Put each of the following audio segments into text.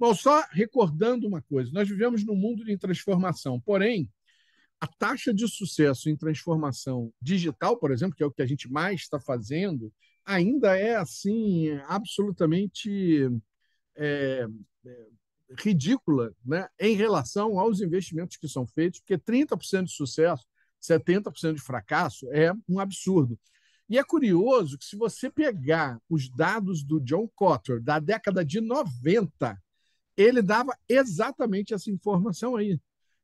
Bom, só recordando uma coisa: nós vivemos num mundo de transformação, porém, a taxa de sucesso em transformação digital, por exemplo, que é o que a gente mais está fazendo, ainda é assim absolutamente é, é, ridícula né? em relação aos investimentos que são feitos, porque 30% de sucesso, 70% de fracasso é um absurdo. E é curioso que, se você pegar os dados do John Cotter da década de 90, ele dava exatamente essa informação aí,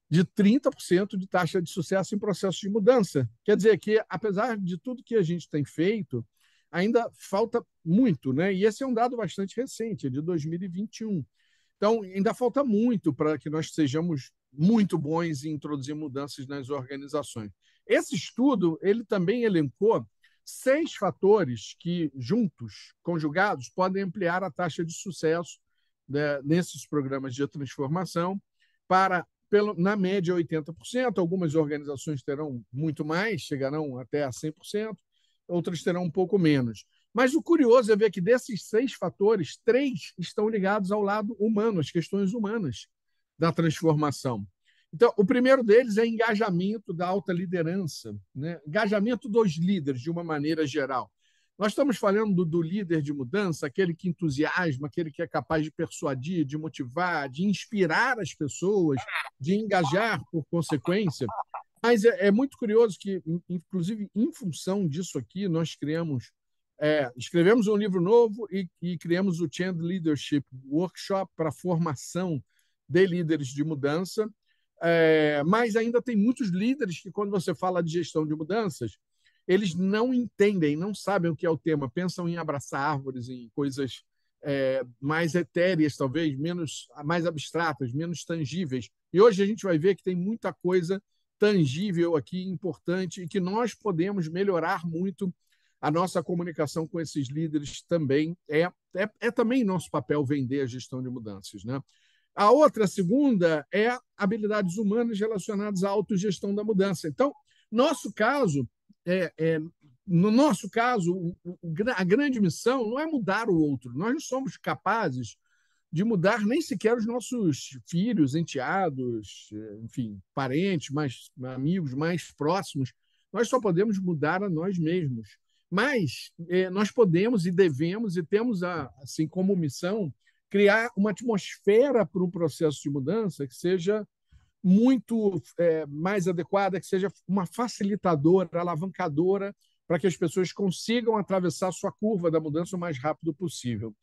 de 30% de taxa de sucesso em processo de mudança. Quer dizer que, apesar de tudo que a gente tem feito, ainda falta muito, né? E esse é um dado bastante recente, de 2021. Então, ainda falta muito para que nós sejamos muito bons em introduzir mudanças nas organizações. Esse estudo, ele também elencou seis fatores que juntos, conjugados, podem ampliar a taxa de sucesso né, nesses programas de transformação para, pelo, na média, 80%. Algumas organizações terão muito mais, chegarão até a 100%, outras terão um pouco menos. Mas o curioso é ver que desses seis fatores, três estão ligados ao lado humano, às questões humanas da transformação. Então, o primeiro deles é engajamento da alta liderança, né? engajamento dos líderes de uma maneira geral. Nós estamos falando do, líder de mudança, aquele que entusiasma, aquele que é capaz de persuadir, de motivar, de inspirar as pessoas, de engajar por consequência. Mas é, é muito curioso que, inclusive, em função disso aqui, nós criamos, é, escrevemos um livro novo e, e criamos o Change Leadership Workshop para formação de líderes de mudança. É, mas ainda tem muitos líderes que, quando você fala de gestão de mudanças, eles não entendem, não sabem o que é o tema, pensam em abraçar árvores, em coisas é, mais etéreas, talvez, menos mais abstratas, menos tangíveis. E hoje a gente vai ver que tem muita coisa tangível aqui, importante, e que nós podemos melhorar muito a nossa comunicação com esses líderes também. É, é, é também nosso papel vender a gestão de mudanças. Né? A outra, a segunda, é habilidades humanas relacionadas à autogestão da mudança. Então, nosso caso é, é, no nosso caso, a grande missão não é mudar o outro. Nós não somos capazes de mudar nem sequer os nossos filhos, enteados, é, enfim, parentes, mais amigos mais próximos. Nós só podemos mudar a nós mesmos. Mas é, nós podemos e devemos e temos a, assim como missão criar uma atmosfera para um processo de mudança que seja muito é, mais adequada, que seja uma facilitadora, alavancadora, para que as pessoas consigam atravessar sua curva da mudança o mais rápido possível.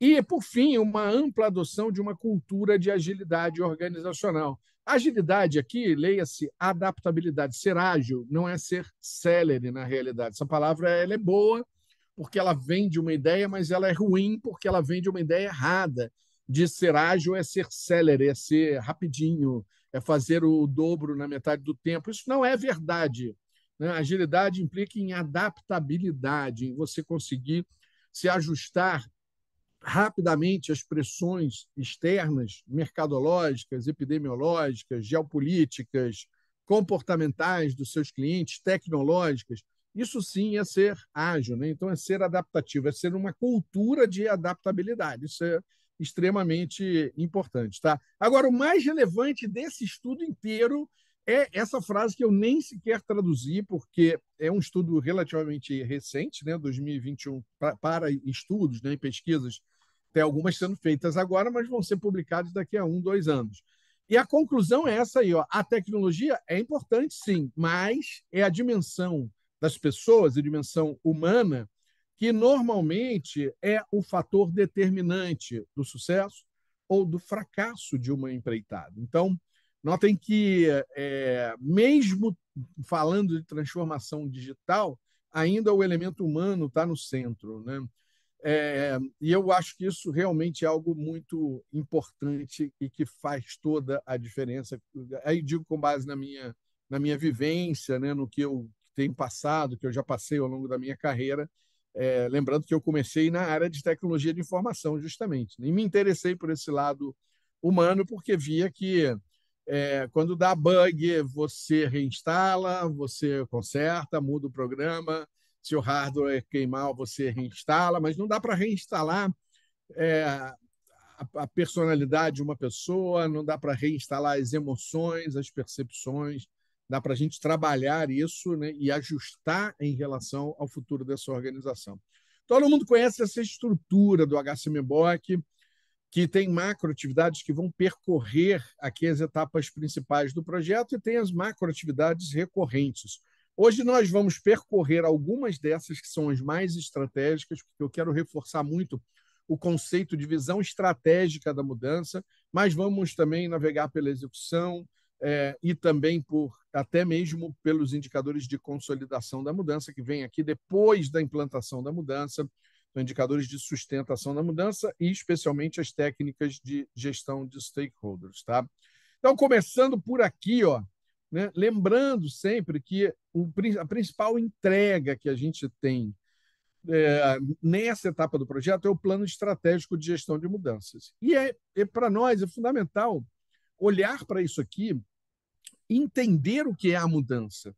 E, por fim, uma ampla adoção de uma cultura de agilidade organizacional. Agilidade aqui, leia-se adaptabilidade. Ser ágil não é ser célere na realidade. Essa palavra ela é boa porque ela vem de uma ideia, mas ela é ruim porque ela vem de uma ideia errada. De ser ágil é ser célere, é ser rapidinho, é fazer o dobro na metade do tempo. Isso não é verdade. Né? Agilidade implica em adaptabilidade, em você conseguir se ajustar rapidamente às pressões externas, mercadológicas, epidemiológicas, geopolíticas, comportamentais dos seus clientes, tecnológicas. Isso sim é ser ágil, né? então é ser adaptativo, é ser uma cultura de adaptabilidade. Isso é, extremamente importante. Tá? Agora, o mais relevante desse estudo inteiro é essa frase que eu nem sequer traduzi, porque é um estudo relativamente recente, né, 2021, pra, para estudos né, e pesquisas, tem algumas sendo feitas agora, mas vão ser publicadas daqui a um, dois anos. E a conclusão é essa aí, ó. A tecnologia é importante, sim, mas é a dimensão das pessoas, a dimensão humana, que normalmente é o fator determinante do sucesso ou do fracasso de uma empreitada. Então, notem que, é, mesmo falando de transformação digital, ainda o elemento humano está no centro. Né? É, e eu acho que isso realmente é algo muito importante e que faz toda a diferença. Aí digo com base na minha, na minha vivência, né, no que eu tenho passado, que eu já passei ao longo da minha carreira, é, lembrando que eu comecei na área de tecnologia de informação, justamente. Né? E me interessei por esse lado humano, porque via que é, quando dá bug, você reinstala, você conserta, muda o programa. Se o hardware é queimar, você reinstala, mas não dá para reinstalar é, a, a, personalidade de uma pessoa, não dá para reinstalar as emoções, as percepções dá para a gente trabalhar isso né, e ajustar em relação ao futuro dessa organização. Todo mundo conhece essa estrutura do HCMBOC, que tem macroatividades que vão percorrer aqui as etapas principais do projeto e tem as macroatividades recorrentes. Hoje nós vamos percorrer algumas dessas que são as mais estratégicas, porque eu quero reforçar muito o conceito de visão estratégica da mudança, mas vamos também navegar pela execução, é, e também por até mesmo pelos indicadores de consolidação da mudança que vem aqui depois da implantação da mudança, então, indicadores de sustentação da mudança e especialmente as técnicas de gestão de stakeholders, tá? Então começando por aqui, ó, né? lembrando sempre que o, a principal entrega que a gente tem é, nessa etapa do projeto é o plano estratégico de gestão de mudanças. E é, é para nós é fundamental olhar para isso aqui, entender o que é a mudança.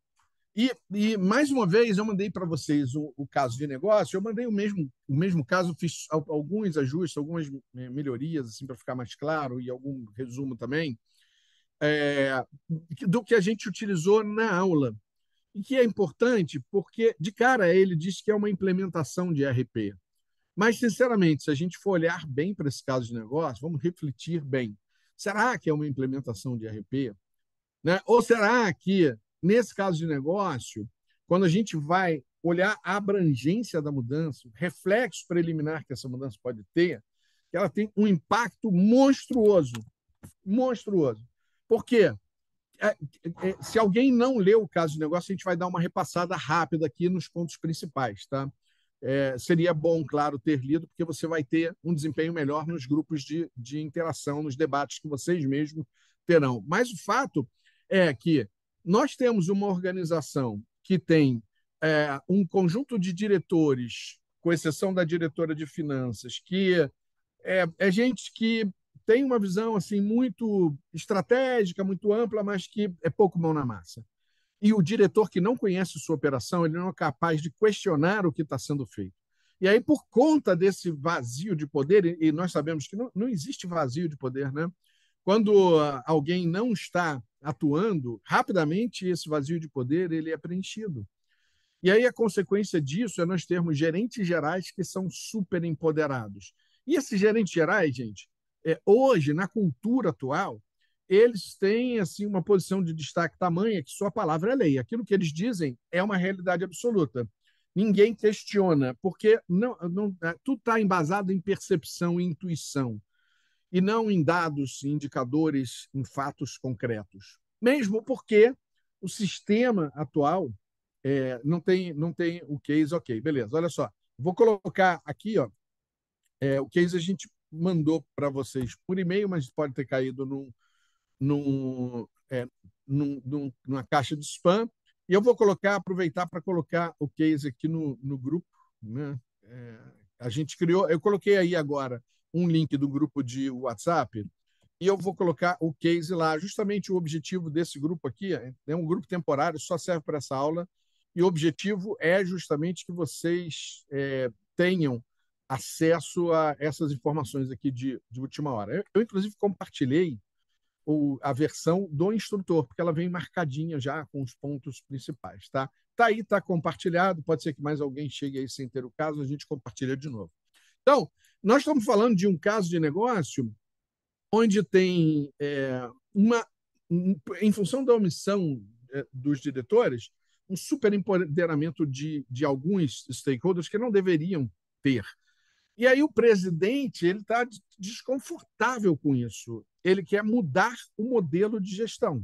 E, e mais uma vez, eu mandei para vocês o, o, caso de negócio, eu mandei o mesmo, o mesmo caso, fiz alguns ajustes, algumas melhorias, assim, para ficar mais claro, e algum resumo também, é, do que a gente utilizou na aula. E que é importante, porque, de cara, ele disse que é uma implementação de RP. Mas, sinceramente, se a gente for olhar bem para esse caso de negócio, vamos refletir bem. Será que é uma implementação de RP? Né? Ou será que, nesse caso de negócio, quando a gente vai olhar a abrangência da mudança, o reflexo preliminar que essa mudança pode ter, ela tem um impacto monstruoso. Monstruoso. Por quê? É, é, é, se alguém não leu o caso de negócio, a gente vai dar uma repassada rápida aqui nos pontos principais, tá? É, seria bom, claro, ter lido, porque você vai ter um desempenho melhor nos grupos de, de interação, nos debates que vocês mesmos terão. Mas o fato é que nós temos uma organização que tem é, um conjunto de diretores, com exceção da diretora de finanças, que é, é gente que tem uma visão assim muito estratégica, muito ampla, mas que é pouco mão na massa e o diretor que não conhece sua operação, ele não é capaz de questionar o que está sendo feito. E aí, por conta desse vazio de poder, e nós sabemos que não, não existe vazio de poder, né? Quando ah, alguém não está atuando, rapidamente esse vazio de poder ele é preenchido. E aí a consequência disso é nós termos gerentes gerais que são super empoderados. E esses gerentes gerais, gente, é, hoje, na cultura atual, eles têm assim uma posição de destaque tamanha que sua palavra é lei. Aquilo que eles dizem é uma realidade absoluta. Ninguém questiona, porque não, não é, tudo está embasado em percepção e intuição, e não em dados, em indicadores, em fatos concretos. Mesmo porque o sistema atual é, não tem não tem o case, ok, beleza. Olha só, vou colocar aqui, ó, é, o case a gente mandou para vocês por e-mail, mas pode ter caído num, num, é, num, num, numa caixa de spam. E eu vou colocar, aproveitar para colocar o case aqui no, no grupo. Né? É, a gente criou, eu coloquei aí agora um link do grupo de WhatsApp e eu vou colocar o case lá. Justamente o objetivo desse grupo aqui é, é um grupo temporário, só serve para essa aula. E o objetivo é justamente que vocês é, tenham acesso a essas informações aqui de, de última hora. Eu, eu inclusive, compartilhei a versão do instrutor, porque ela vem marcadinha já com os pontos principais, tá? Tá aí, tá compartilhado, pode ser que mais alguém chegue aí sem ter o caso, a gente compartilha de novo. Então, nós estamos falando de um caso de negócio onde tem é, uma, em função da omissão é, dos diretores, um superempoderamento de, de alguns stakeholders que não deveriam ter. E aí o presidente ele está desconfortável com isso. Ele quer mudar o modelo de gestão.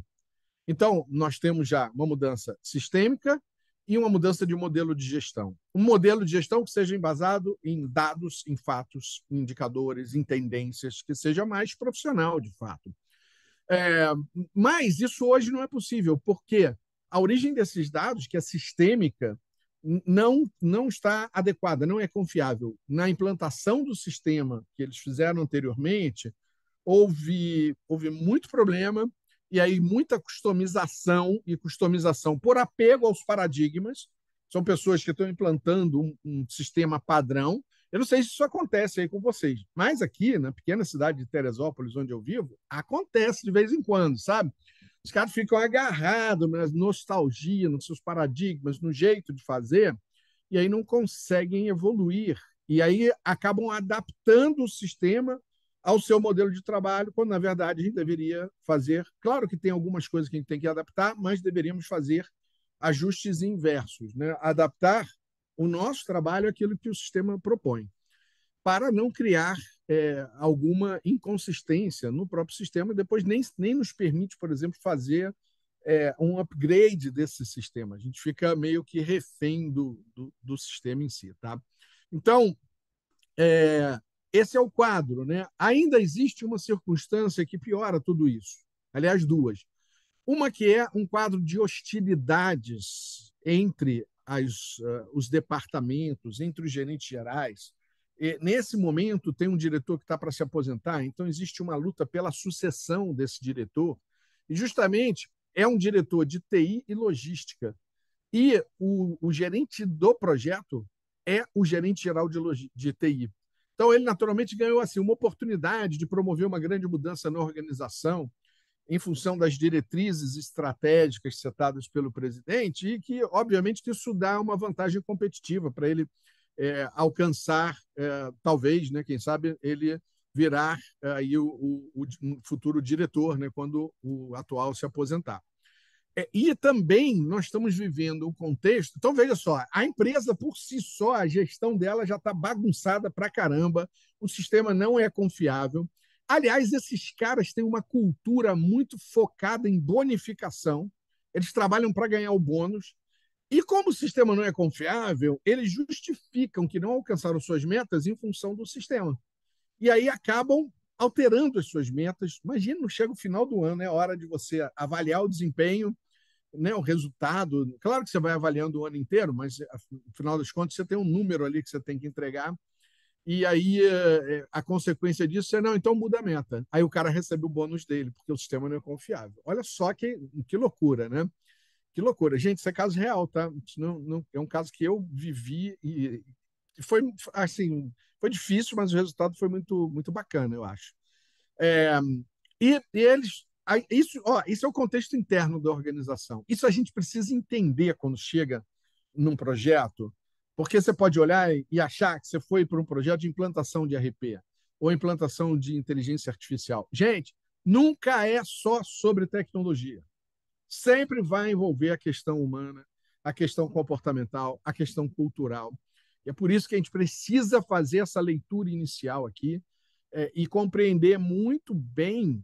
Então, nós temos já uma mudança sistêmica e uma mudança de modelo de gestão. Um modelo de gestão que seja embasado em dados, em fatos, em indicadores, em tendências, que seja mais profissional, de fato. É, mas isso hoje não é possível, porque a origem desses dados, que é sistêmica, não, não está adequada, não é confiável. Na implantação do sistema que eles fizeram anteriormente, houve, houve muito problema e aí muita customização e customização por apego aos paradigmas. São pessoas que estão implantando um, um sistema padrão. Eu não sei se isso acontece aí com vocês, mas aqui na pequena cidade de Teresópolis, onde eu vivo, acontece de vez em quando, sabe? Os caras ficam agarrados na nostalgia, nos seus paradigmas, no jeito de fazer, e aí não conseguem evoluir. E aí acabam adaptando o sistema ao seu modelo de trabalho, quando na verdade a gente deveria fazer. Claro que tem algumas coisas que a gente tem que adaptar, mas deveríamos fazer ajustes inversos, né? adaptar o nosso trabalho àquilo que o sistema propõe, para não criar é, alguma inconsistência no próprio sistema e depois nem, nem nos permite, por exemplo, fazer é, um upgrade desse sistema. A gente fica meio que refém do, do, do sistema em si. Tá? Então, é, esse é o quadro. Né? Ainda existe uma circunstância que piora tudo isso. Aliás, duas. Uma que é um quadro de hostilidades entre as, uh, os departamentos, entre os gerentes gerais, nesse momento, tem um diretor que está para se aposentar, então existe uma luta pela sucessão desse diretor. E justamente é um diretor de TI e logística. E o, o gerente do projeto é o gerente geral de, de TI. Então, ele naturalmente ganhou assim uma oportunidade de promover uma grande mudança na organização, em função das diretrizes estratégicas setadas pelo presidente e que, obviamente, isso dá uma vantagem competitiva para ele é, alcançar, é, talvez, né, quem sabe, ele virar é, aí o, o, o, futuro diretor, né, quando o atual se aposentar. É, e também nós estamos vivendo um contexto. Então, veja só, a empresa por si só, a gestão dela já está bagunçada para caramba, o sistema não é confiável. Aliás, esses caras têm uma cultura muito focada em bonificação, eles trabalham para ganhar o bônus, e como o sistema não é confiável, eles justificam que não alcançaram suas metas em função do sistema. E aí acabam alterando as suas metas. Imagina, não chega o final do ano, é hora de você avaliar o desempenho, né, o resultado. Claro que você vai avaliando o ano inteiro, mas eh, no final das contas você tem um número ali que você tem que entregar. E aí eh, eh, a consequência disso é não, então muda a meta. Aí o cara recebe o bônus dele, porque o sistema não é confiável. Olha só que, que loucura, né? Que loucura. Gente, isso é caso real, tá? Não, não, é um caso que eu vivi e, foi, assim, foi difícil, mas o resultado foi muito, muito bacana, eu acho. É, e, e, eles. Isso, ó, isso é o contexto interno da organização. Isso a gente precisa entender quando chega num projeto, porque você pode olhar e achar que você foi para um projeto de implantação de RP ou implantação de inteligência artificial. Gente, nunca é só sobre tecnologia sempre vai envolver a questão humana, a questão comportamental, a questão cultural. E é por isso que a gente precisa fazer essa leitura inicial aqui é, e compreender muito bem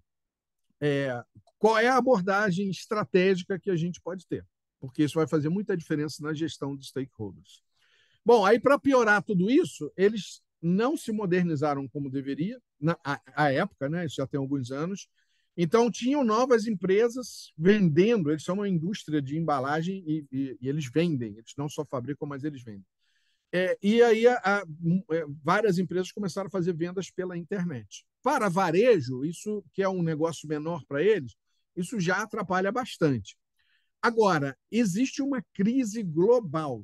é, qual é a abordagem estratégica que a gente pode ter, porque isso vai fazer muita diferença na gestão dos stakeholders. Bom, aí para piorar tudo isso, eles não se modernizaram como deveria na a, a época, né? Isso já tem alguns anos. Então, tinham novas empresas vendendo, eles são uma indústria de embalagem e, e, e eles vendem, eles não só fabricam, mas eles vendem. É, e aí a, a, é, várias empresas começaram a fazer vendas pela internet. Para varejo, isso que é um negócio menor para eles, isso já atrapalha bastante. Agora, existe uma crise global.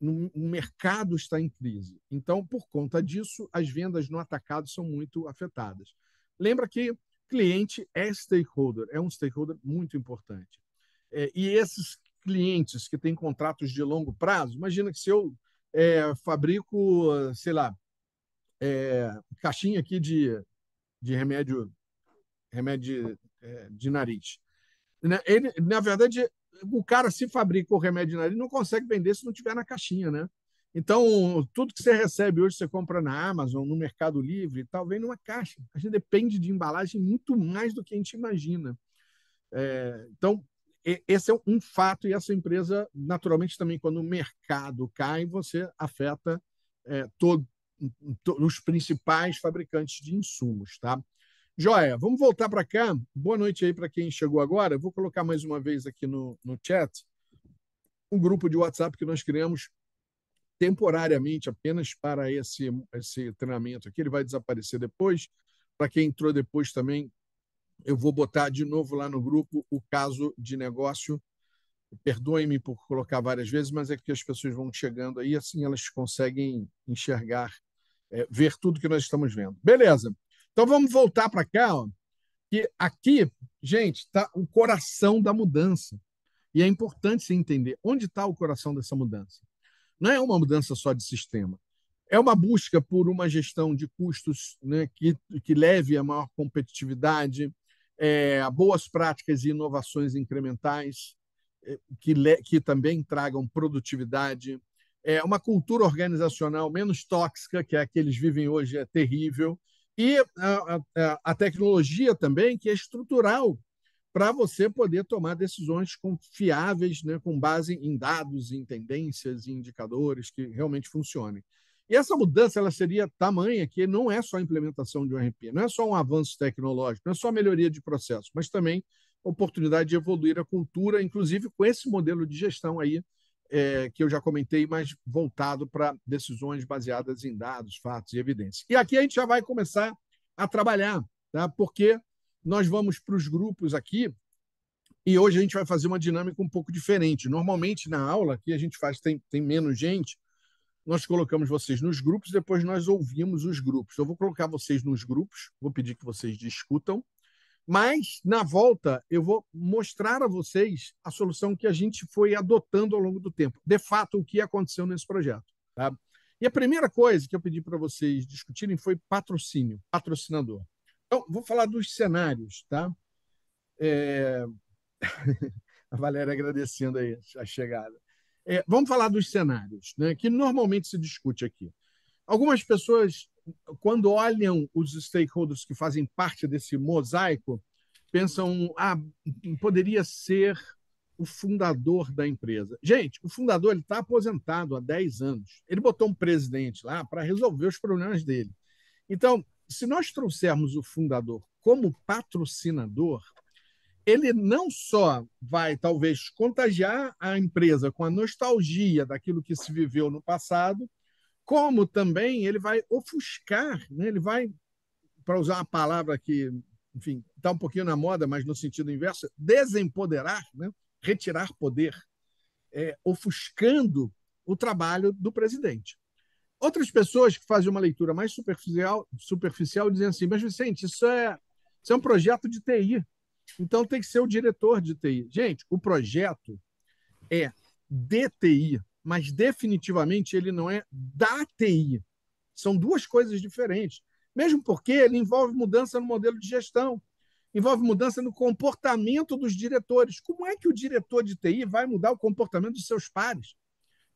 O mercado está em crise. Então, por conta disso, as vendas no atacado são muito afetadas. Lembra que Cliente é stakeholder, é um stakeholder muito importante. É, e esses clientes que têm contratos de longo prazo, imagina que se eu é, fabrico, sei lá, é, caixinha aqui de, de remédio, remédio de, é, de nariz. Ele, na verdade, o cara se fabrica o remédio de nariz não consegue vender se não tiver na caixinha, né? Então, tudo que você recebe hoje, você compra na Amazon, no Mercado Livre talvez numa caixa. A gente depende de embalagem muito mais do que a gente imagina. É, então, esse é um fato e essa empresa, naturalmente, também, quando o mercado cai, você afeta é, todo, os principais fabricantes de insumos, tá? Joia, vamos voltar para cá. Boa noite aí para quem chegou agora. Eu vou colocar mais uma vez aqui no, no chat um grupo de WhatsApp que nós criamos temporariamente apenas para esse, esse treinamento aqui. Ele vai desaparecer depois. Para quem entrou depois também, eu vou botar de novo lá no grupo o caso de negócio. Perdoem-me por colocar várias vezes, mas é que as pessoas vão chegando aí, assim elas conseguem enxergar, é, ver tudo que nós estamos vendo. Beleza. Então vamos voltar para cá, ó, que aqui, gente, está o coração da mudança. E é importante se entender onde está o coração dessa mudança não é uma mudança só de sistema, é uma busca por uma gestão de custos né, que, que leve a maior competitividade, é, a boas práticas e inovações incrementais é, que, le, que também tragam produtividade, é, uma cultura organizacional menos tóxica, que é a que eles vivem hoje, é terrível, e a, a, a tecnologia também, que é estrutural para você poder tomar decisões confiáveis, né, com base em dados, em tendências, em indicadores que realmente funcionem. E essa mudança ela seria tamanha que não é só a implementação de um RP, não é só um avanço tecnológico, não é só melhoria de processo, mas também oportunidade de evoluir a cultura, inclusive com esse modelo de gestão aí é, que eu já comentei, mas voltado para decisões baseadas em dados, fatos e evidências. E aqui a gente já vai começar a trabalhar, tá? porque nós vamos para os grupos aqui e hoje a gente vai fazer uma dinâmica um pouco diferente. Normalmente na aula que a gente faz tem, tem menos gente, nós colocamos vocês nos grupos, depois nós ouvimos os grupos. Eu vou colocar vocês nos grupos, vou pedir que vocês discutam, mas na volta eu vou mostrar a vocês a solução que a gente foi adotando ao longo do tempo. De fato, o que aconteceu nesse projeto. Tá? E a primeira coisa que eu pedi para vocês discutirem foi patrocínio, patrocinador. Então, vou falar dos cenários, tá? É... a Valéria agradecendo aí a chegada. É, vamos falar dos cenários, né, que normalmente se discute aqui. Algumas pessoas, quando olham os stakeholders que fazem parte desse mosaico, pensam, ah, poderia ser o fundador da empresa. Gente, o fundador está aposentado há 10 anos. Ele botou um presidente lá para resolver os problemas dele. Então, se nós trouxermos o fundador como patrocinador, ele não só vai talvez contagiar a empresa com a nostalgia daquilo que se viveu no passado, como também ele vai ofuscar, né? ele vai, para usar uma palavra que, está um pouquinho na moda, mas no sentido inverso, desempoderar, né? retirar poder, é, ofuscando o trabalho do presidente. Outras pessoas que fazem uma leitura mais superficial, superficial dizem assim: mas Vicente, isso é, isso é um projeto de TI, então tem que ser o diretor de TI. Gente, o projeto é de TI, mas definitivamente ele não é da TI. São duas coisas diferentes, mesmo porque ele envolve mudança no modelo de gestão, envolve mudança no comportamento dos diretores. Como é que o diretor de TI vai mudar o comportamento dos seus pares?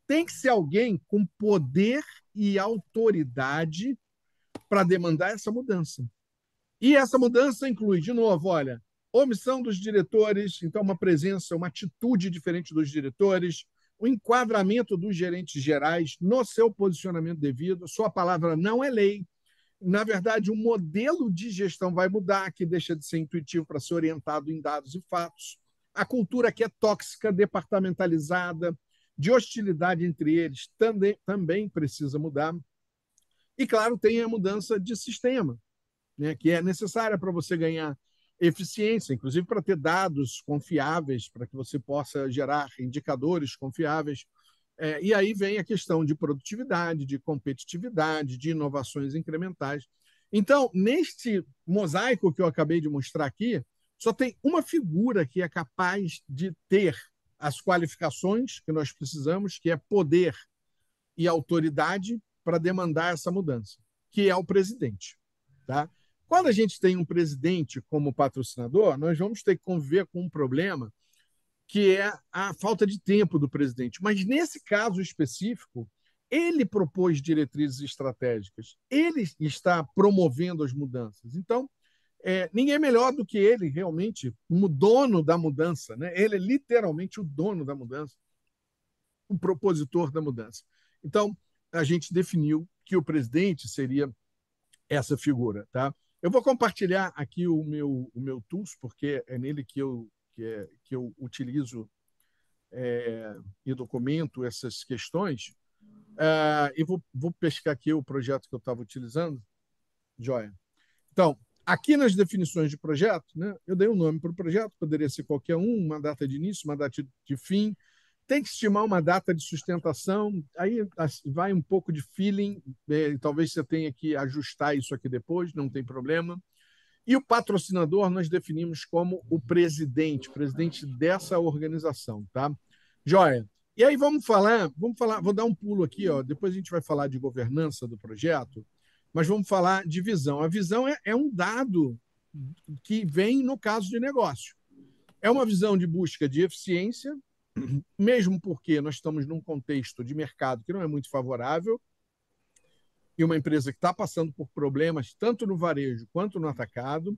Tem que ser alguém com poder e autoridade para demandar essa mudança. E essa mudança inclui, de novo, olha, omissão dos diretores, então uma presença, uma atitude diferente dos diretores, o enquadramento dos gerentes gerais no seu posicionamento devido, sua palavra não é lei. Na verdade, o modelo de gestão vai mudar, que deixa de ser intuitivo para ser orientado em dados e fatos. A cultura que é tóxica, departamentalizada, de hostilidade entre eles também, também precisa mudar. E, claro, tem a mudança de sistema, né, que é necessária para você ganhar eficiência, inclusive para ter dados confiáveis, para que você possa gerar indicadores confiáveis. É, e aí vem a questão de produtividade, de competitividade, de inovações incrementais. Então, neste mosaico que eu acabei de mostrar aqui, só tem uma figura que é capaz de ter as qualificações que nós precisamos, que é poder e autoridade para demandar essa mudança, que é o presidente. Tá? Quando a gente tem um presidente como patrocinador, nós vamos ter que conviver com um problema que é a falta de tempo do presidente. Mas nesse caso específico, ele propôs diretrizes estratégicas, ele está promovendo as mudanças. Então, é, ninguém é melhor do que ele, realmente, como dono da mudança. Né? Ele é literalmente o dono da mudança, o propositor da mudança. Então, a gente definiu que o presidente seria essa figura. Tá? Eu vou compartilhar aqui o meu, o meu tools, porque é nele que eu, que, é, que eu utilizo é, e documento essas questões. É, e vou, vou pescar aqui o projeto que eu estava utilizando. Joia. Então, Aqui nas definições de projeto, né, eu dei um nome para o projeto, poderia ser qualquer um, uma data de início, uma data de fim. Tem que estimar uma data de sustentação, aí vai um pouco de feeling, é, talvez você tenha que ajustar isso aqui depois, não tem problema. E o patrocinador nós definimos como o presidente, presidente dessa organização, tá? Joia. E aí vamos falar, vamos falar, vou dar um pulo aqui, ó. Depois a gente vai falar de governança do projeto, mas vamos falar de visão. A visão é, é um dado que vem no caso de negócio. É uma visão de busca de eficiência, uhum. mesmo porque nós estamos num contexto de mercado que não é muito favorável e uma empresa que está passando por problemas tanto no varejo quanto no atacado,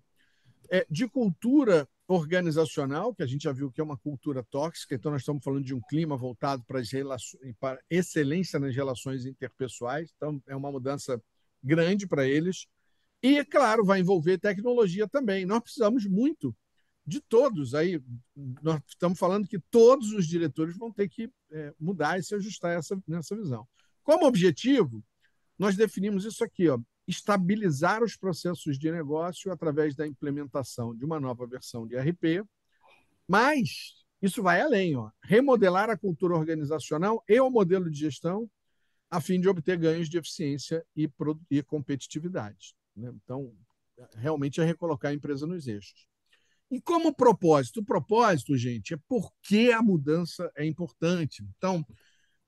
é, de cultura organizacional, que a gente já viu que é uma cultura tóxica, então nós estamos falando de um clima voltado para, as relações, para excelência nas relações interpessoais, então é uma mudança grande para eles. E, claro, vai envolver tecnologia também. Nós precisamos muito de todos. Aí nós estamos falando que todos os diretores vão ter que é, mudar e se ajustar essa, nessa visão. Como objetivo, nós definimos isso aqui: ó, estabilizar os processos de negócio através da implementação de uma nova versão de RP, mas isso vai além, ó, remodelar a cultura organizacional e o modelo de gestão a fim de obter ganhos de eficiência e, e competitividade. Né? Então, realmente é recolocar a empresa nos eixos. E como propósito? O propósito, gente, é por que a mudança é importante. Então,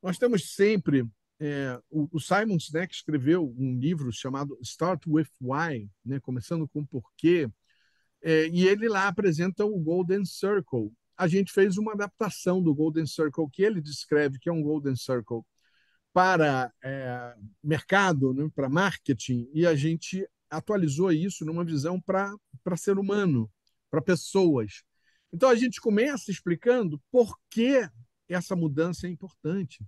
nós temos sempre. É, o, o, Simon Sinek escreveu um livro chamado Start with Why, né? começando com porquê, é, e ele lá apresenta o Golden Circle. A gente fez uma adaptação do Golden Circle que ele descreve que é um Golden Circle para é, mercado, né, para marketing, e a gente atualizou isso numa visão para ser humano, para pessoas. Então a gente começa explicando por que essa mudança é importante.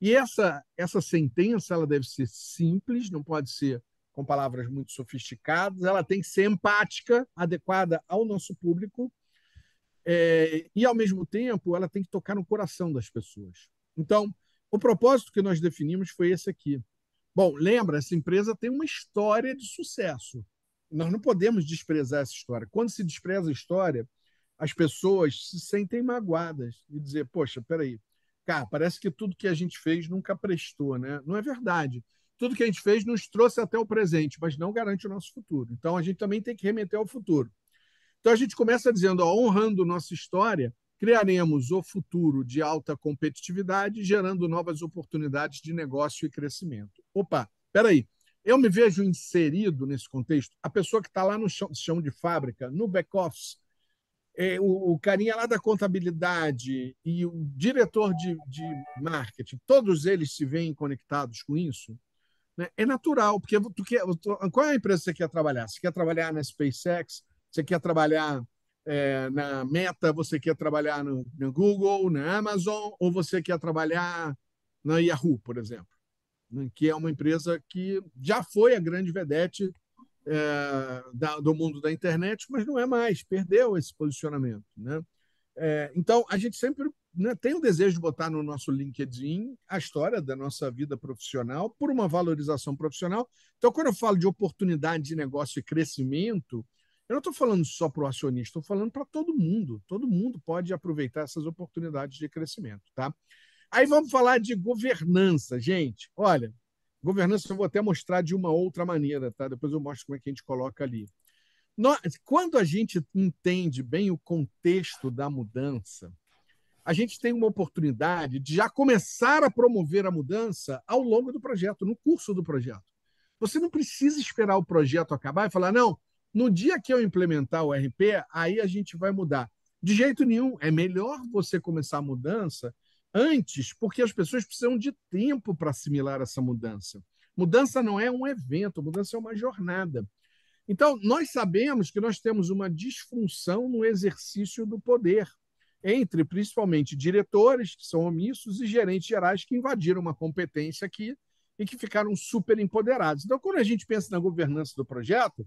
E essa, essa sentença ela deve ser simples, não pode ser com palavras muito sofisticadas, ela tem que ser empática, adequada ao nosso público, é, e ao mesmo tempo ela tem que tocar no coração das pessoas. Então, o propósito que nós definimos foi esse aqui. Bom, lembra, essa empresa tem uma história de sucesso. Nós não podemos desprezar essa história. Quando se despreza a história, as pessoas se sentem magoadas e dizer, poxa, peraí, cara, parece que tudo que a gente fez nunca prestou, né? Não é verdade. Tudo que a gente fez nos trouxe até o presente, mas não garante o nosso futuro. Então a gente também tem que remeter ao futuro. Então a gente começa dizendo, ó, honrando nossa história, criaremos o futuro de alta competitividade, gerando novas oportunidades de negócio e crescimento. Opa, peraí. Eu me vejo inserido nesse contexto, a pessoa que está lá no chão, chão, de fábrica, no back-office, é, o, o, carinha lá da contabilidade e o diretor de, de marketing, todos eles se veem conectados com isso, né? é natural, porque tu quer, tu, qual é a empresa que você quer trabalhar? Você quer trabalhar na SpaceX? Você quer trabalhar é, na Meta, você quer trabalhar no, no, Google, na Amazon, ou você quer trabalhar na Yahoo, por exemplo, né, que é uma empresa que já foi a grande vedete é, da, do mundo da internet, mas não é mais, perdeu esse posicionamento. Né? É, então, a gente sempre né, tem o desejo de botar no nosso LinkedIn a história da nossa vida profissional por uma valorização profissional. Então, quando eu falo de oportunidade de negócio e crescimento, eu não estou falando só para o acionista, estou falando para todo mundo. Todo mundo pode aproveitar essas oportunidades de crescimento, tá? Aí vamos falar de governança, gente. Olha, governança eu vou até mostrar de uma outra maneira, tá? Depois eu mostro como é que a gente coloca ali. Nós, quando a gente entende bem o contexto da mudança, a gente tem uma oportunidade de já começar a promover a mudança ao longo do projeto, no curso do projeto. Você não precisa esperar o projeto acabar e falar, não, no dia que eu implementar o RP, aí a gente vai mudar. De jeito nenhum, é melhor você começar a mudança antes, porque as pessoas precisam de tempo para assimilar essa mudança. Mudança não é um evento, mudança é uma jornada. Então, nós sabemos que nós temos uma disfunção no exercício do poder, entre principalmente diretores, que são omissos, e gerentes gerais, que invadiram uma competência aqui e que ficaram super empoderados. Então, quando a gente pensa na governança do projeto,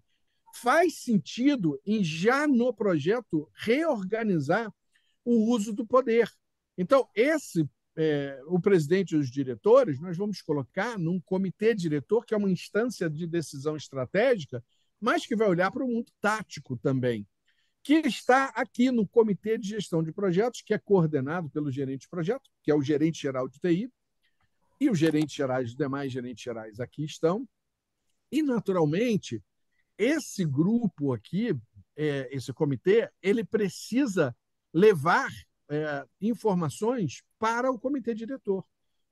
faz sentido em já no projeto reorganizar o uso do poder. Então, esse é, o presidente e os diretores, nós vamos colocar num comitê diretor, que é uma instância de decisão estratégica, mas que vai olhar para o mundo tático também, que está aqui no comitê de gestão de projetos, que é coordenado pelo gerente de projeto, que é o gerente geral de TI, e os gerentes gerais, os demais gerentes gerais aqui estão. E, naturalmente, esse grupo aqui, é, esse comitê, ele precisa levar é, informações para o comitê diretor.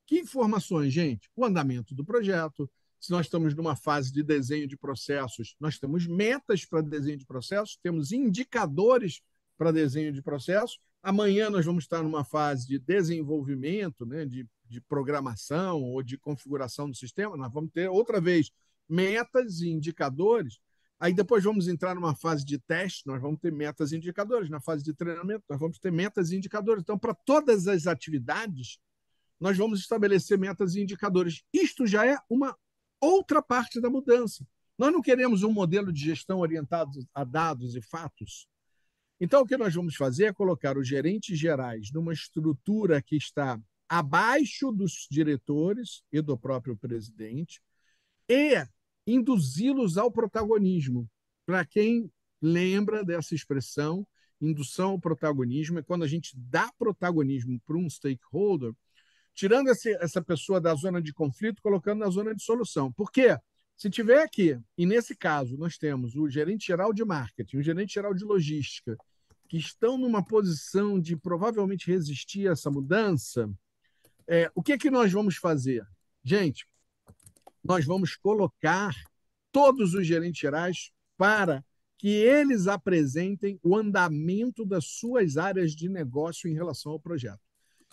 Que informações, gente? O andamento do projeto, se nós estamos numa fase de desenho de processos, nós temos metas para desenho de processos, temos indicadores para desenho de processos. Amanhã nós vamos estar numa fase de desenvolvimento, né, de, de programação ou de configuração do sistema. Nós vamos ter outra vez metas e indicadores Aí depois vamos entrar numa fase de teste, nós vamos ter metas e indicadores. Na fase de treinamento, nós vamos ter metas e indicadores. Então, para todas as atividades, nós vamos estabelecer metas e indicadores. Isto já é uma outra parte da mudança. Nós não queremos um modelo de gestão orientado a dados e fatos. Então, o que nós vamos fazer é colocar os gerentes gerais numa estrutura que está abaixo dos diretores e do próprio presidente e induzi-los ao protagonismo. Para quem lembra dessa expressão, indução ao protagonismo, é quando a gente dá protagonismo para um stakeholder, tirando essa pessoa da zona de conflito, colocando na zona de solução. Por quê? Se tiver aqui, e nesse caso nós temos o gerente geral de marketing, o gerente geral de logística, que estão numa posição de provavelmente resistir a essa mudança, é, o que, é que nós vamos fazer? Gente, nós vamos colocar todos os gerentes gerais para que eles apresentem o andamento das suas áreas de negócio em relação ao projeto.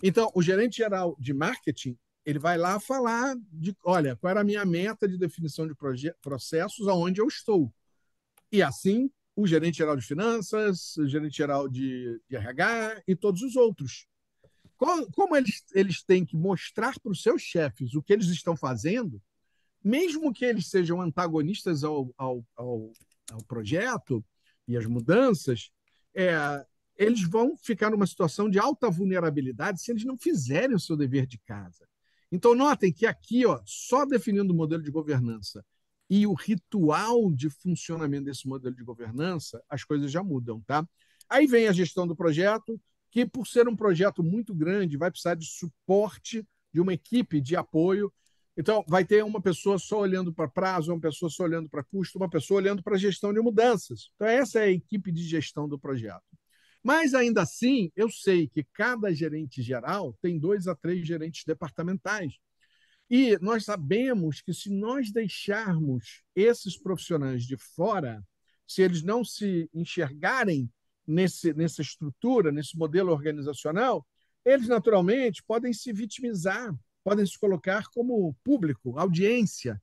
Então, o gerente geral de marketing, ele vai lá falar de, olha, qual era a minha meta de definição de processos aonde eu estou. E assim, o gerente geral de finanças, o gerente geral de, de RH e todos os outros. Como, como eles, eles têm que mostrar para os seus chefes o que eles estão fazendo, mesmo que eles sejam antagonistas ao, ao, ao, ao projeto e às mudanças, é, eles vão ficar numa situação de alta vulnerabilidade se eles não fizerem o seu dever de casa. Então, notem que aqui, ó, só definindo o modelo de governança e o ritual de funcionamento desse modelo de governança, as coisas já mudam, tá? Aí vem a gestão do projeto, que por ser um projeto muito grande, vai precisar de suporte de uma equipe de apoio então, vai ter uma pessoa só olhando para prazo, uma pessoa só olhando para custo, uma pessoa olhando para gestão de mudanças. Então, essa é a equipe de gestão do projeto. Mas, ainda assim, eu sei que cada gerente geral tem dois a três gerentes departamentais. E nós sabemos que se nós deixarmos esses profissionais de fora, se eles não se enxergarem nesse, nessa estrutura, nesse modelo organizacional, eles naturalmente podem se vitimizar podem se colocar como público, audiência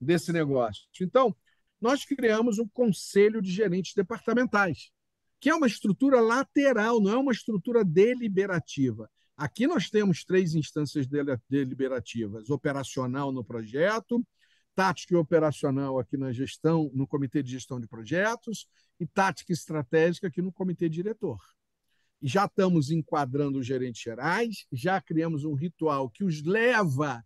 desse negócio. Então, nós criamos um conselho de gerentes departamentais, que é uma estrutura lateral, não é uma estrutura deliberativa. Aqui nós temos três instâncias deliberativas: operacional no projeto, tática e operacional aqui na gestão, no comitê de gestão de projetos, e tática estratégica aqui no comitê diretor já estamos enquadrando os gerentes gerais, já criamos um ritual que os leva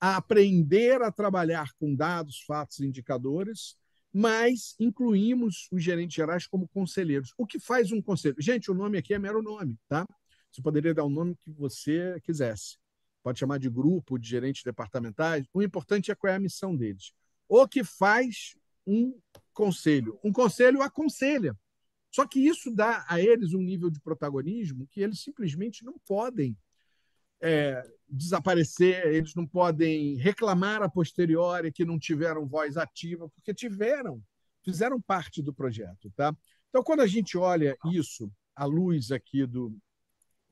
a aprender a trabalhar com dados, fatos e indicadores, mas incluímos os gerentes gerais como conselheiros. O que faz um conselho? Gente, o nome aqui é mero nome, tá? Você poderia dar o nome que você quisesse. Pode chamar de grupo, de gerentes departamentais. O importante é qual é a missão deles. O que faz um conselho? Um conselho aconselha só que isso dá a eles um nível de protagonismo que eles simplesmente não podem é, desaparecer, eles não podem reclamar a posteriori que não tiveram voz ativa, porque tiveram, fizeram parte do projeto. Tá? Então, quando a gente olha isso à luz aqui do,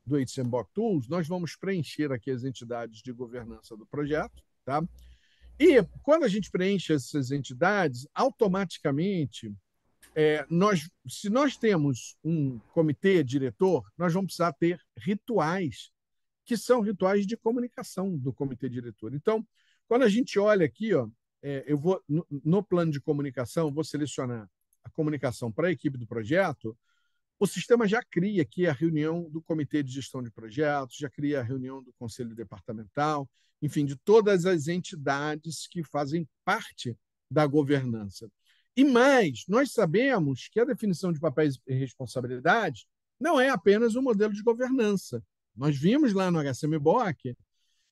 do HTML Tools, nós vamos preencher aqui as entidades de governança do projeto. Tá? E quando a gente preenche essas entidades, automaticamente é, nós, se nós temos um comitê diretor, nós vamos precisar ter rituais, que são rituais de comunicação do comitê diretor. Então, quando a gente olha aqui, ó, é, eu vou no, no, plano de comunicação, vou selecionar a comunicação para a equipe do projeto. O sistema já cria aqui a reunião do comitê de gestão de projetos, já cria a reunião do conselho departamental, enfim, de todas as entidades que fazem parte da governança. E mais, nós sabemos que a definição de papéis e responsabilidade não é apenas um modelo de governança. Nós vimos lá no HCMBOC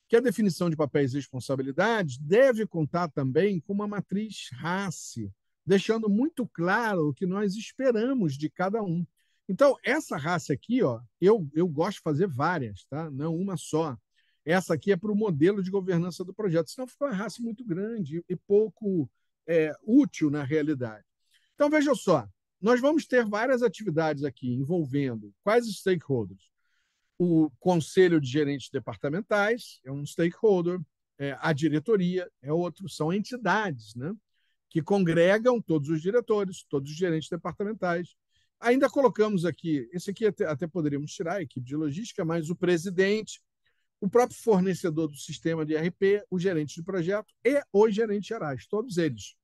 que a definição de papéis e responsabilidades deve contar também com uma matriz race, deixando muito claro o que nós esperamos de cada um. Então, essa raça aqui, ó, eu, eu gosto de fazer várias, tá? não uma só. Essa aqui é para o modelo de governança do projeto, senão ficou uma raça muito grande e pouco é, útil na realidade. Então, veja só, nós vamos ter várias atividades aqui envolvendo quais stakeholders? O Conselho de Gerentes Departamentais é um stakeholder, é, a diretoria é outro, são entidades né, que congregam todos os diretores, todos os gerentes departamentais. Ainda colocamos aqui, esse aqui até, até poderíamos tirar, a equipe de logística, mas o presidente, o próprio fornecedor do sistema de RP, o gerente de projeto e os gerentes gerais, todos eles.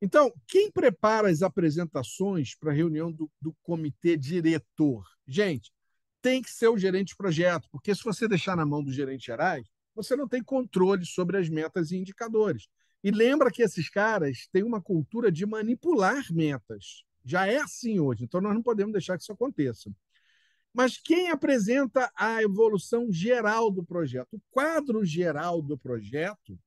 Então, quem prepara as apresentações para a reunião do, do comitê diretor? Gente, tem que ser o gerente de projeto, porque se você deixar na mão do gerente gerais, você não tem controle sobre as metas e indicadores. E lembra que esses caras têm uma cultura de manipular metas. Já é assim hoje, então nós não podemos deixar que isso aconteça. Mas quem apresenta a evolução geral do projeto, o quadro geral do projeto,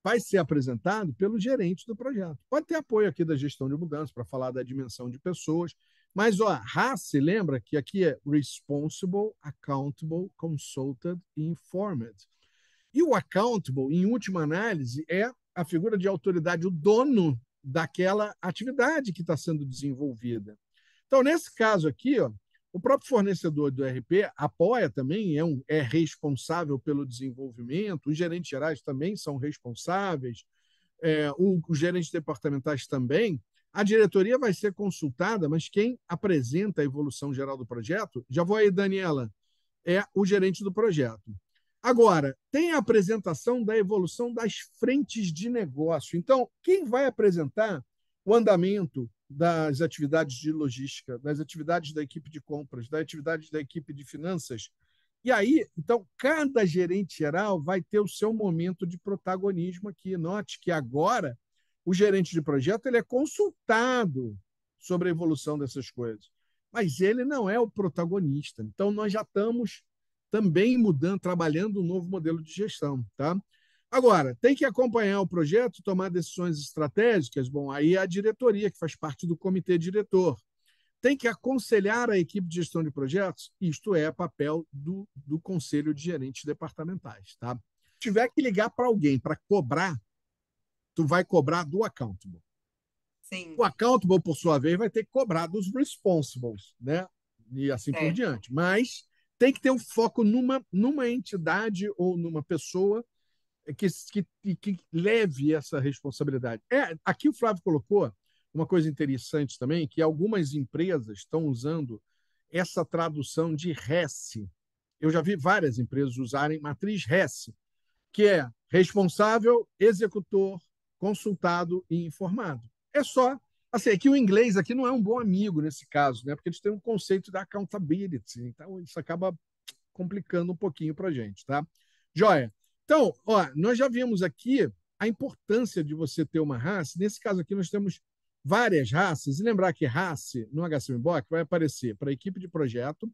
vai ser apresentado pelo gerente do projeto. Pode ter apoio aqui da gestão de mudanças para falar da dimensão de pessoas, mas ó, RACE, lembra que aqui é Responsible, Accountable, Consulted e Informed. E o Accountable, em última análise, é a figura de autoridade, o dono daquela atividade que está sendo desenvolvida. Então, nesse caso aqui, ó, o próprio fornecedor do RP apoia também, é, um, é responsável pelo desenvolvimento, os gerentes gerais também são responsáveis, é, o, os gerentes departamentais também. A diretoria vai ser consultada, mas quem apresenta a evolução geral do projeto, já vou aí, Daniela, é o gerente do projeto. Agora, tem a apresentação da evolução das frentes de negócio. Então, quem vai apresentar o andamento das atividades de logística, das atividades da equipe de compras, das atividades da equipe de finanças. E aí, então, cada gerente geral vai ter o seu momento de protagonismo aqui. Note que agora o gerente de projeto ele é consultado sobre a evolução dessas coisas, mas ele não é o protagonista. Então, nós já estamos também mudando, trabalhando um novo modelo de gestão, tá? Agora, tem que acompanhar o projeto, tomar decisões estratégicas. Bom, aí é a diretoria, que faz parte do comitê diretor. Tem que aconselhar a equipe de gestão de projetos, isto é papel do, do conselho de gerentes departamentais. Tá? Se tiver que ligar para alguém para cobrar, tu vai cobrar do accountable. Sim. O accountable, por sua vez, vai ter que cobrar dos responsibles, né? E assim é. por diante. Mas tem que ter um foco numa, numa entidade ou numa pessoa é que, que, que leve essa responsabilidade. É, aqui o Flávio colocou uma coisa interessante também, que algumas empresas estão usando essa tradução de RES. Eu já vi várias empresas usarem matriz RES, que é responsável, executor, consultado e informado. É só. Assim, é que o inglês aqui não é um bom amigo nesse caso, né? porque eles têm um conceito da accountability, então isso acaba complicando um pouquinho para a gente. Tá? Joia, então, ó, nós já vimos aqui a importância de você ter uma raça. Nesse caso aqui, nós temos várias raças. E lembrar que raça no HCMBOK vai aparecer para a equipe de projeto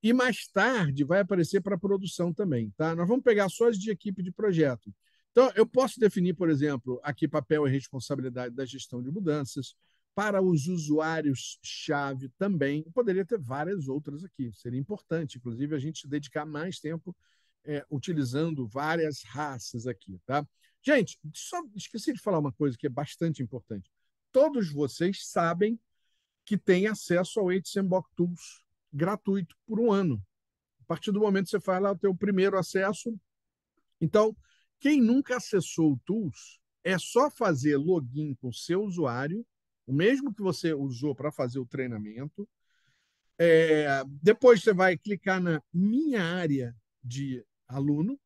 e mais tarde vai aparecer para a produção também. Tá? Nós vamos pegar só as de equipe de projeto. Então, eu posso definir, por exemplo, aqui papel e responsabilidade da gestão de mudanças para os usuários-chave também. poderia ter várias outras aqui. Seria importante, inclusive, a gente dedicar mais tempo é, utilizando várias raças aqui, tá? Gente, só esqueci de falar uma coisa que é bastante importante. Todos vocês sabem que têm acesso ao HTML Tools gratuito por um ano. A partir do momento que você faz lá o seu primeiro acesso. Então, quem nunca acessou o Tools, é só fazer login com seu usuário, o mesmo que você usou para fazer o treinamento. É, depois você vai clicar na minha área de aluno,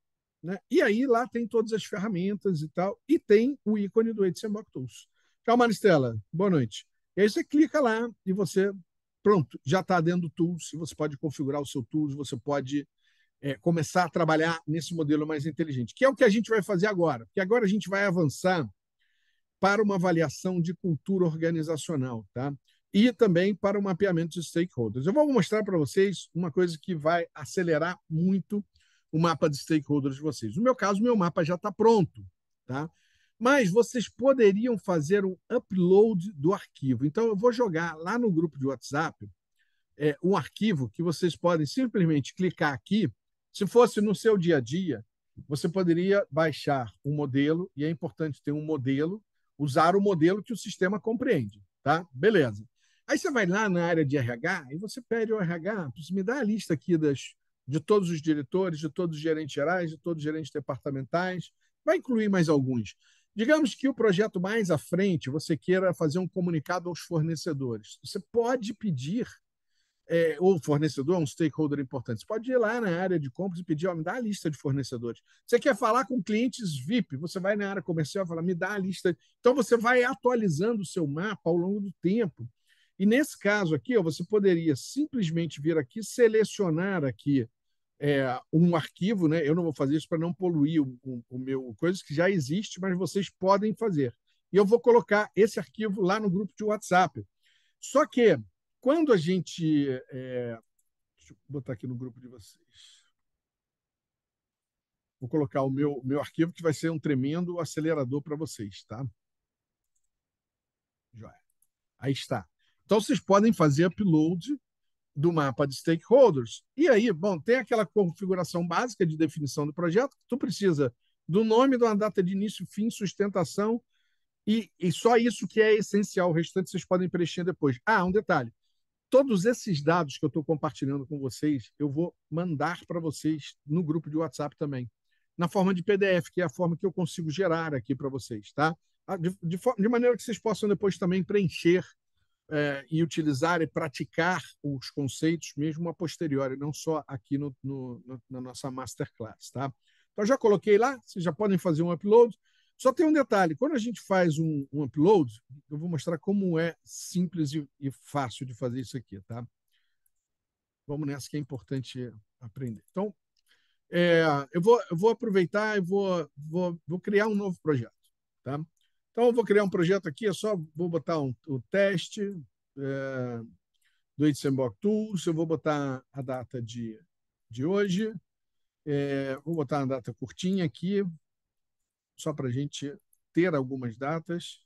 né? E aí lá tem todas as ferramentas e tal, e tem o ícone do Edson Mock Tools. Tchau, Maristela. Boa noite. E aí você clica lá e você, pronto, já está dentro do Tools, você pode configurar o seu Tools, você pode é, começar a trabalhar nesse modelo mais inteligente, que é o que a gente vai fazer agora, porque agora a gente vai avançar para uma avaliação de cultura organizacional, tá? E também para o mapeamento de stakeholders. Eu vou mostrar para vocês uma coisa que vai acelerar muito o mapa de stakeholders de vocês. No meu caso, meu mapa já está pronto, tá? Mas vocês poderiam fazer um upload do arquivo. Então, eu vou jogar lá no grupo de WhatsApp é, um arquivo que vocês podem simplesmente clicar aqui. Se fosse no seu dia a dia, você poderia baixar um modelo, e é importante ter um modelo, usar o modelo que o sistema compreende, tá? Beleza. Aí você vai lá na área de RH e você pede ao RH, me dá a lista aqui das, de todos os diretores, de todos os gerentes gerais, de todos os gerentes departamentais, vai incluir mais alguns. Digamos que o projeto mais à frente você queira fazer um comunicado aos fornecedores. Você pode pedir, é, ou fornecedor é um stakeholder importante, você pode ir lá na área de compras e pedir, ó, me dá a lista de fornecedores. Você quer falar com clientes VIP, você vai na área comercial e fala, me dá a lista. Então você vai atualizando o seu mapa ao longo do tempo. E nesse caso aqui, ó, você poderia simplesmente vir aqui, selecionar aqui é, um arquivo, né? Eu não vou fazer isso para não poluir o, o, o meu coisa que já existe, mas vocês podem fazer. E eu vou colocar esse arquivo lá no grupo de WhatsApp. Só que quando a gente é, deixa eu botar aqui no grupo de vocês, vou colocar o meu meu arquivo que vai ser um tremendo acelerador para vocês, tá? Joia. Aí está. Então vocês podem fazer upload do mapa de stakeholders. E aí, bom, tem aquela configuração básica de definição do projeto, tu precisa do nome, de uma data de início, fim, sustentação, e, e só isso que é essencial, o restante vocês podem preencher depois. Ah, um detalhe, todos esses dados que eu estou compartilhando com vocês, eu vou mandar para vocês no grupo de WhatsApp também, na forma de PDF, que é a forma que eu consigo gerar aqui para vocês, tá? Ah, de, de, de maneira que vocês possam depois também preencher é, eh, e utilizar e praticar os conceitos mesmo a posteriori, não só aqui no, no, no, na nossa masterclass. Tá? Então, já coloquei lá, vocês já podem fazer um upload. Só tem um detalhe: quando a gente faz um, um upload, eu vou mostrar como é simples e, e, fácil de fazer isso aqui. Tá? Vamos nessa que é importante aprender. Então, é, eu, vou, eu vou aproveitar e vou, vou, vou criar um novo projeto. Tá? Então, eu vou criar um projeto aqui, é só vou botar um, o teste é, do Itzenbox Tools, eu vou botar a data de, de hoje, é, vou botar uma data curtinha aqui, só para a gente ter algumas datas.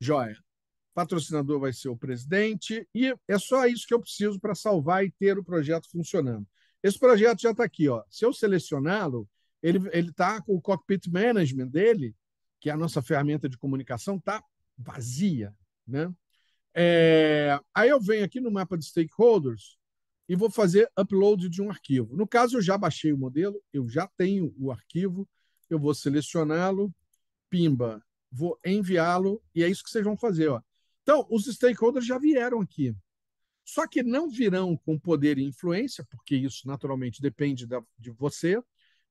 Joia. Patrocinador vai ser o presidente, e é só isso que eu preciso para salvar e ter o projeto funcionando. Esse projeto já está aqui. Ó. Se eu selecioná-lo, ele está com o cockpit management dele que a nossa ferramenta de comunicação está vazia. Né? É... aí eu venho aqui no mapa de stakeholders e vou fazer upload de um arquivo. No caso, eu já baixei o modelo, eu já tenho o arquivo, eu vou selecioná-lo, pimba, vou enviá-lo, e é isso que vocês vão fazer. Ó. Então, os stakeholders já vieram aqui. Só que não virão com poder e influência, porque isso naturalmente depende da, de você,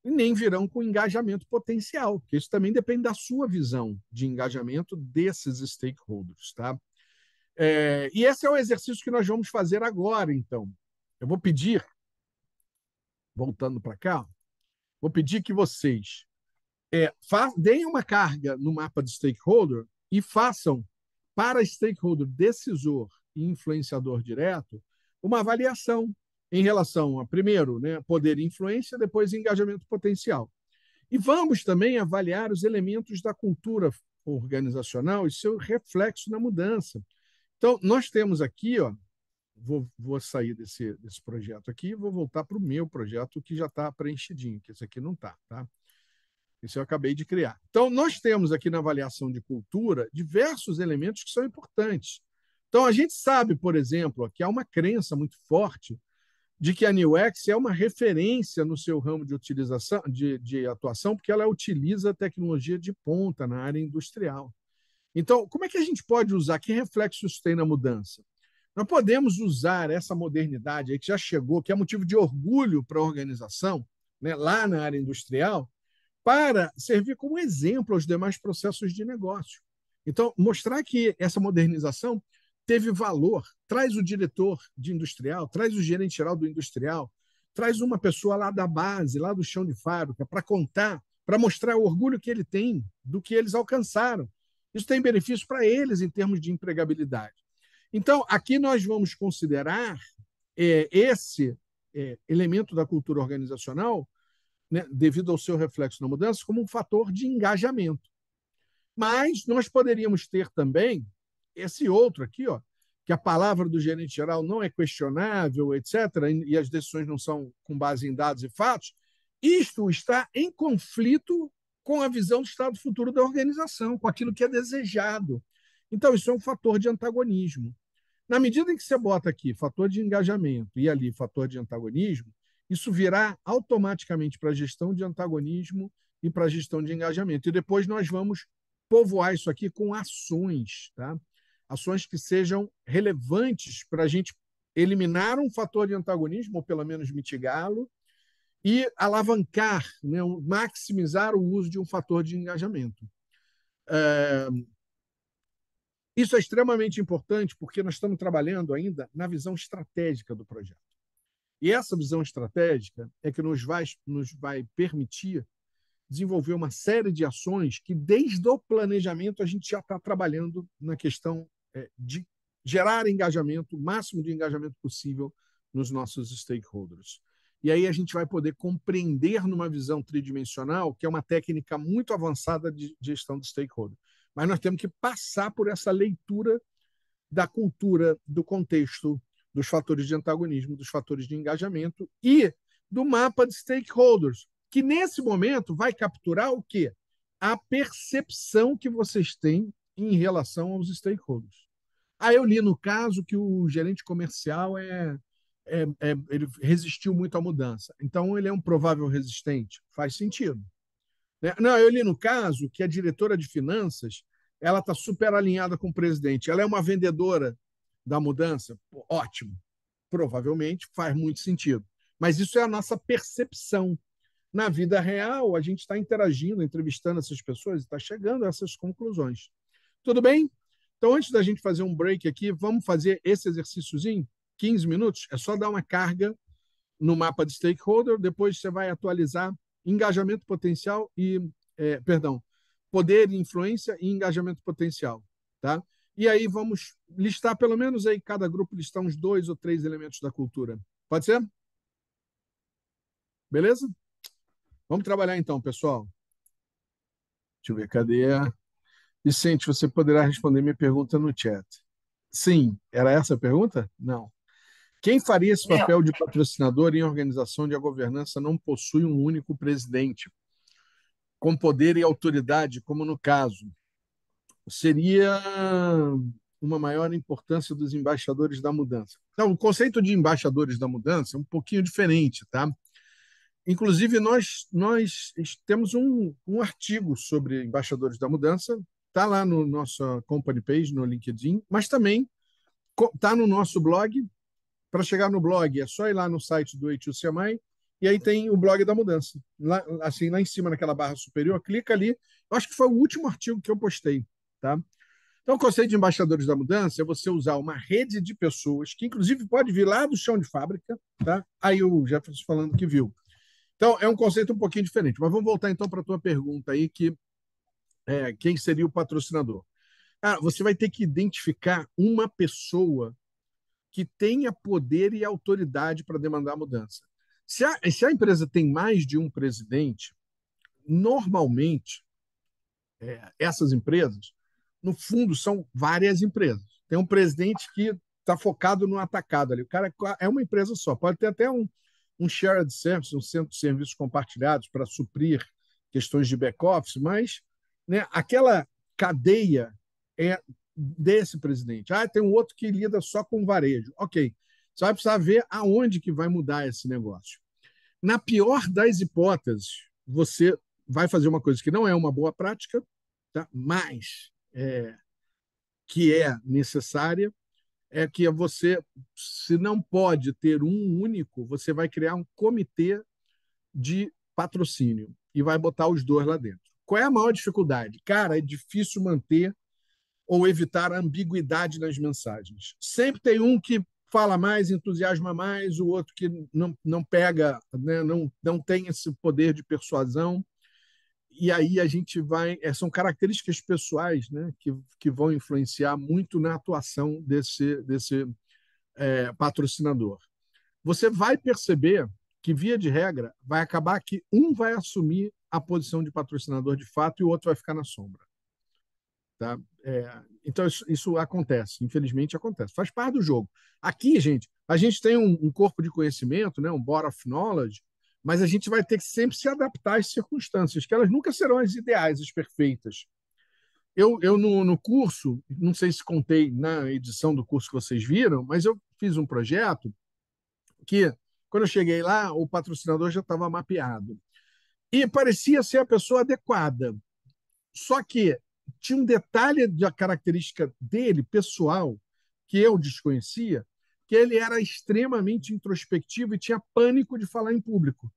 e nem virão com engajamento potencial, que isso também depende da sua visão de engajamento desses stakeholders, tá? É, e esse é o exercício que nós vamos fazer agora, então. Eu vou pedir, voltando para cá, vou pedir que vocês é, deem uma carga no mapa de stakeholder e façam para stakeholder decisor e influenciador direto uma avaliação em relação a, primeiro, né, poder e influência, depois engajamento potencial. E vamos também avaliar os elementos da cultura organizacional e seu reflexo na mudança. Então, nós temos aqui, ó, vou, vou sair desse, desse projeto aqui e vou voltar para o meu projeto que já está preenchidinho, que esse aqui não está, tá? Esse eu acabei de criar. Então, nós temos aqui na avaliação de cultura diversos elementos que são importantes. Então, a gente sabe, por exemplo, que há uma crença muito forte de que a X é uma referência no seu ramo de utilização, de, de atuação, porque ela utiliza tecnologia de ponta na área industrial. Então, como é que a gente pode usar? Que reflexos tem na mudança? Nós podemos usar essa modernidade aí que já chegou, que é motivo de orgulho para a organização, né, lá na área industrial, para servir como exemplo aos demais processos de negócio. Então, mostrar que essa modernização teve valor, traz o diretor de industrial, traz o gerente geral do industrial, traz uma pessoa lá da base, lá do chão de fábrica, para contar, para mostrar o orgulho que ele tem do que eles alcançaram. Isso tem benefício para eles em termos de empregabilidade. Então, aqui nós vamos considerar é, esse é, elemento da cultura organizacional, né, devido ao seu reflexo na mudança, como um fator de engajamento. Mas nós poderíamos ter também esse outro aqui, ó, que a palavra do gerente geral não é questionável, etc., e as decisões não são com base em dados e fatos, isto está em conflito com a visão do estado futuro da organização, com aquilo que é desejado. Então, isso é um fator de antagonismo. Na medida em que você bota aqui fator de engajamento e ali fator de antagonismo, isso virá automaticamente para a gestão de antagonismo e para a gestão de engajamento. E depois nós vamos povoar isso aqui com ações, tá? ações que sejam relevantes para a gente eliminar um fator de antagonismo, ou pelo menos mitigá-lo, e alavancar, né, maximizar o uso de um fator de engajamento. É... Isso é extremamente importante porque nós estamos trabalhando ainda na visão estratégica do projeto. E essa visão estratégica é que nos vai, nos vai permitir desenvolver uma série de ações que, desde o planejamento, a gente já está trabalhando na questão é, de gerar engajamento, o máximo de engajamento possível nos nossos stakeholders. E aí a gente vai poder compreender numa visão tridimensional, que é uma técnica muito avançada de gestão do stakeholder. Mas nós temos que passar por essa leitura da cultura, do contexto, dos fatores de antagonismo, dos fatores de engajamento e do mapa de stakeholders, que nesse momento vai capturar o quê? A percepção que vocês têm em relação aos stakeholders. Aí eu li no caso que o gerente comercial é, é, é, ele resistiu muito à mudança. Então ele é um provável resistente. Faz sentido. Né? Não, eu li no caso que a diretora de finanças ela está super alinhada com o presidente. Ela é uma vendedora da mudança. Pô, ótimo. Provavelmente faz muito sentido. Mas isso é a nossa percepção. Na vida real, a gente está interagindo, entrevistando essas pessoas e está chegando a essas conclusões. Tudo bem? Então, antes da gente fazer um break aqui, vamos fazer esse exercíciozinho, 15 minutos. É só dar uma carga no mapa de stakeholder, depois você vai atualizar engajamento potencial e, é, perdão, poder, influência e engajamento potencial, tá? E aí vamos listar, pelo menos aí, cada grupo listar uns dois ou três elementos da cultura. Pode ser? Beleza? Vamos trabalhar então, pessoal. Deixa eu ver, cadê? Vicente, você poderá responder minha pergunta no chat. Sim, era essa a pergunta? Não. Quem faria esse papel de patrocinador em organização de a governança não possui um único presidente, com poder e autoridade, como no caso? Seria uma maior importância dos embaixadores da mudança. Então, o conceito de embaixadores da mudança é um pouquinho diferente, tá? Inclusive, nós, nós temos um, um artigo sobre embaixadores da mudança, Está lá no nossa company page, no LinkedIn, mas também está no nosso blog. Para chegar no blog, é só ir lá no site do HUCMI e aí tem o blog da mudança. Lá, assim, lá em cima, naquela barra superior, clica ali. Eu acho que foi o último artigo que eu postei. Tá? Então, o conceito de embaixadores da mudança é você usar uma rede de pessoas, que inclusive pode vir lá do chão de fábrica, tá? Aí o Jefferson falando que viu. Então, é um conceito um pouquinho diferente. Mas vamos voltar então para a tua pergunta aí, que é, quem seria o patrocinador. Ah, você vai ter que identificar uma pessoa que tenha poder e autoridade para demandar a mudança. Se a, se a, empresa tem mais de um presidente, normalmente é, essas empresas, no fundo, são várias empresas. Tem um presidente que está focado no atacado ali. O cara é, é uma empresa só. Pode ter até um, um shared service, um centro de serviços compartilhados para suprir questões de back-office, mas né? Aquela cadeia é desse presidente. Ah, tem um outro que lida só com varejo. Ok, você vai precisar ver aonde que vai mudar esse negócio. Na pior das hipóteses, você vai fazer uma coisa que não é uma boa prática, tá? mas é, que é necessária, é que você, se não pode ter um único, você vai criar um comitê de patrocínio e vai botar os dois lá dentro. Qual é a maior dificuldade? Cara, é difícil manter ou evitar a ambiguidade nas mensagens. Sempre tem um que fala mais, entusiasma mais, o outro que não, não pega, né? não, não tem esse poder de persuasão. E aí a gente vai. É, são características pessoais né? que, que vão influenciar muito na atuação desse, desse é, patrocinador. Você vai perceber que, via de regra, vai acabar que um vai assumir a posição de patrocinador de fato e o outro vai ficar na sombra. Tá? É, então, isso, isso, acontece, infelizmente acontece, faz parte do jogo. Aqui, gente, a gente tem um, um corpo de conhecimento, né, um body of knowledge, mas a gente vai ter que sempre se adaptar às circunstâncias, que elas nunca serão as ideais, as perfeitas. Eu, eu no, no curso, não sei se contei na edição do curso que vocês viram, mas eu fiz um projeto que, quando eu cheguei lá, o patrocinador já estava mapeado. E parecia ser a pessoa adequada. Só que tinha um detalhe da característica dele, pessoal, que eu desconhecia, que ele era extremamente introspectivo e tinha pânico de falar em público.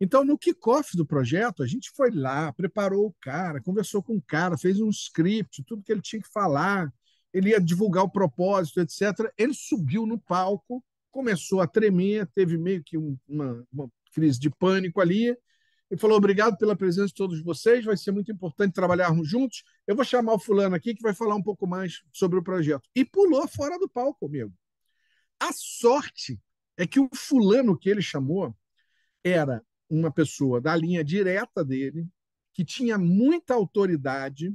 Então, no kickoff do projeto, a gente foi lá, preparou o cara, conversou com o cara, fez um script, tudo que ele tinha que falar, ele ia divulgar o propósito, etc. Ele subiu no palco, começou a tremer, teve meio que um, uma, uma crise de pânico ali, ele falou: obrigado pela presença de todos vocês, vai ser muito importante trabalharmos juntos. Eu vou chamar o fulano aqui que vai falar um pouco mais sobre o projeto. E pulou fora do palco, comigo A sorte é que o fulano que ele chamou era uma pessoa da linha direta dele, que tinha muita autoridade.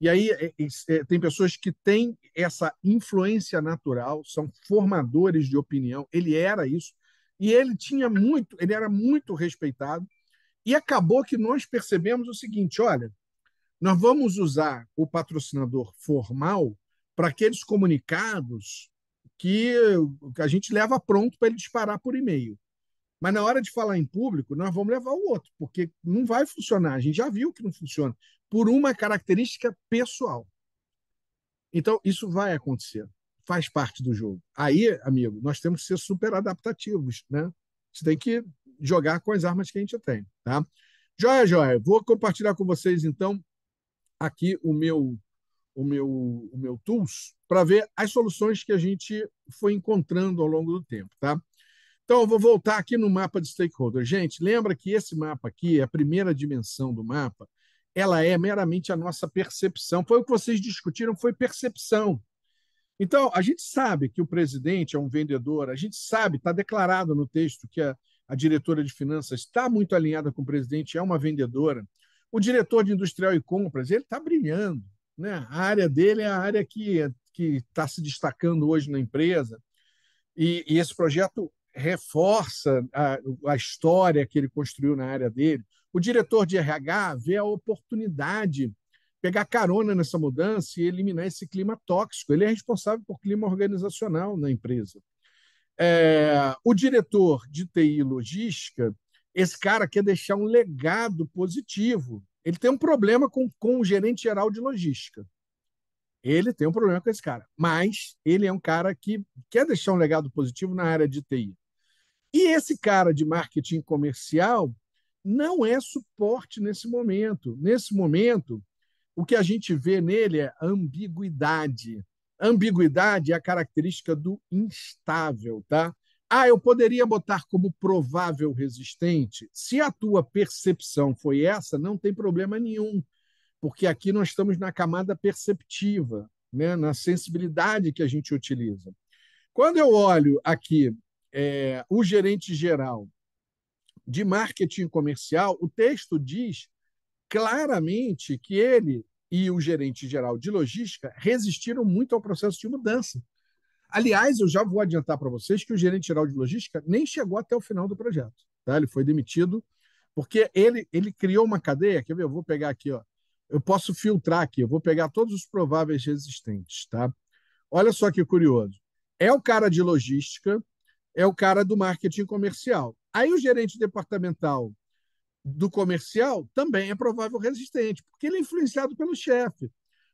E aí é, é, é, tem pessoas que têm essa influência natural, são formadores de opinião. Ele era isso. E ele tinha muito, ele era muito respeitado. E acabou que nós percebemos o seguinte: olha, nós vamos usar o patrocinador formal para aqueles comunicados que a gente leva pronto para ele disparar por e-mail. Mas na hora de falar em público, nós vamos levar o outro, porque não vai funcionar. A gente já viu que não funciona, por uma característica pessoal. Então, isso vai acontecer, faz parte do jogo. Aí, amigo, nós temos que ser super adaptativos, né? Você tem que jogar com as armas que a gente tem. Tá? Joia, joia. Vou compartilhar com vocês, então, aqui o meu, o meu, o meu Tools para ver as soluções que a gente foi encontrando ao longo do tempo. Tá? Então, eu vou voltar aqui no mapa de stakeholder. Gente, lembra que esse mapa aqui, a primeira dimensão do mapa, ela é meramente a nossa percepção. Foi o que vocês discutiram, foi percepção. Então, a gente sabe que o presidente é um vendedor, a gente sabe, está declarado no texto que a, a diretora de finanças está muito alinhada com o presidente, é uma vendedora. O diretor de industrial e compras, ele está brilhando. Né? A área dele é a área que está se destacando hoje na empresa. E, e esse projeto reforça a, a, história que ele construiu na área dele. O diretor de RH vê a oportunidade pegar carona nessa mudança e eliminar esse clima tóxico. Ele é responsável por clima organizacional na empresa. É, o diretor de TI logística, esse cara quer deixar um legado positivo. Ele tem um problema com, com o gerente geral de logística. Ele tem um problema com esse cara. Mas ele é um cara que quer deixar um legado positivo na área de TI. E esse cara de marketing comercial não é suporte nesse momento. Nesse momento, o que a gente vê nele é ambiguidade ambiguidade é a característica do instável, tá? Ah, eu poderia botar como provável resistente. Se a tua percepção foi essa, não tem problema nenhum, porque aqui nós estamos na camada perceptiva, né? na sensibilidade que a gente utiliza. Quando eu olho aqui é, o gerente geral de marketing comercial, o texto diz claramente que ele e o gerente geral de logística resistiram muito ao processo de mudança. Aliás, eu já vou adiantar para vocês que o gerente geral de logística nem chegou até o final do projeto. Tá? Ele foi demitido porque ele, ele criou uma cadeia. Quer ver? Eu vou pegar aqui, ó. Eu posso filtrar aqui, eu vou pegar todos os prováveis resistentes, tá? Olha só que curioso. É o cara de logística, é o cara do marketing comercial. Aí o gerente departamental do comercial também é provável resistente, porque ele é influenciado pelo chefe.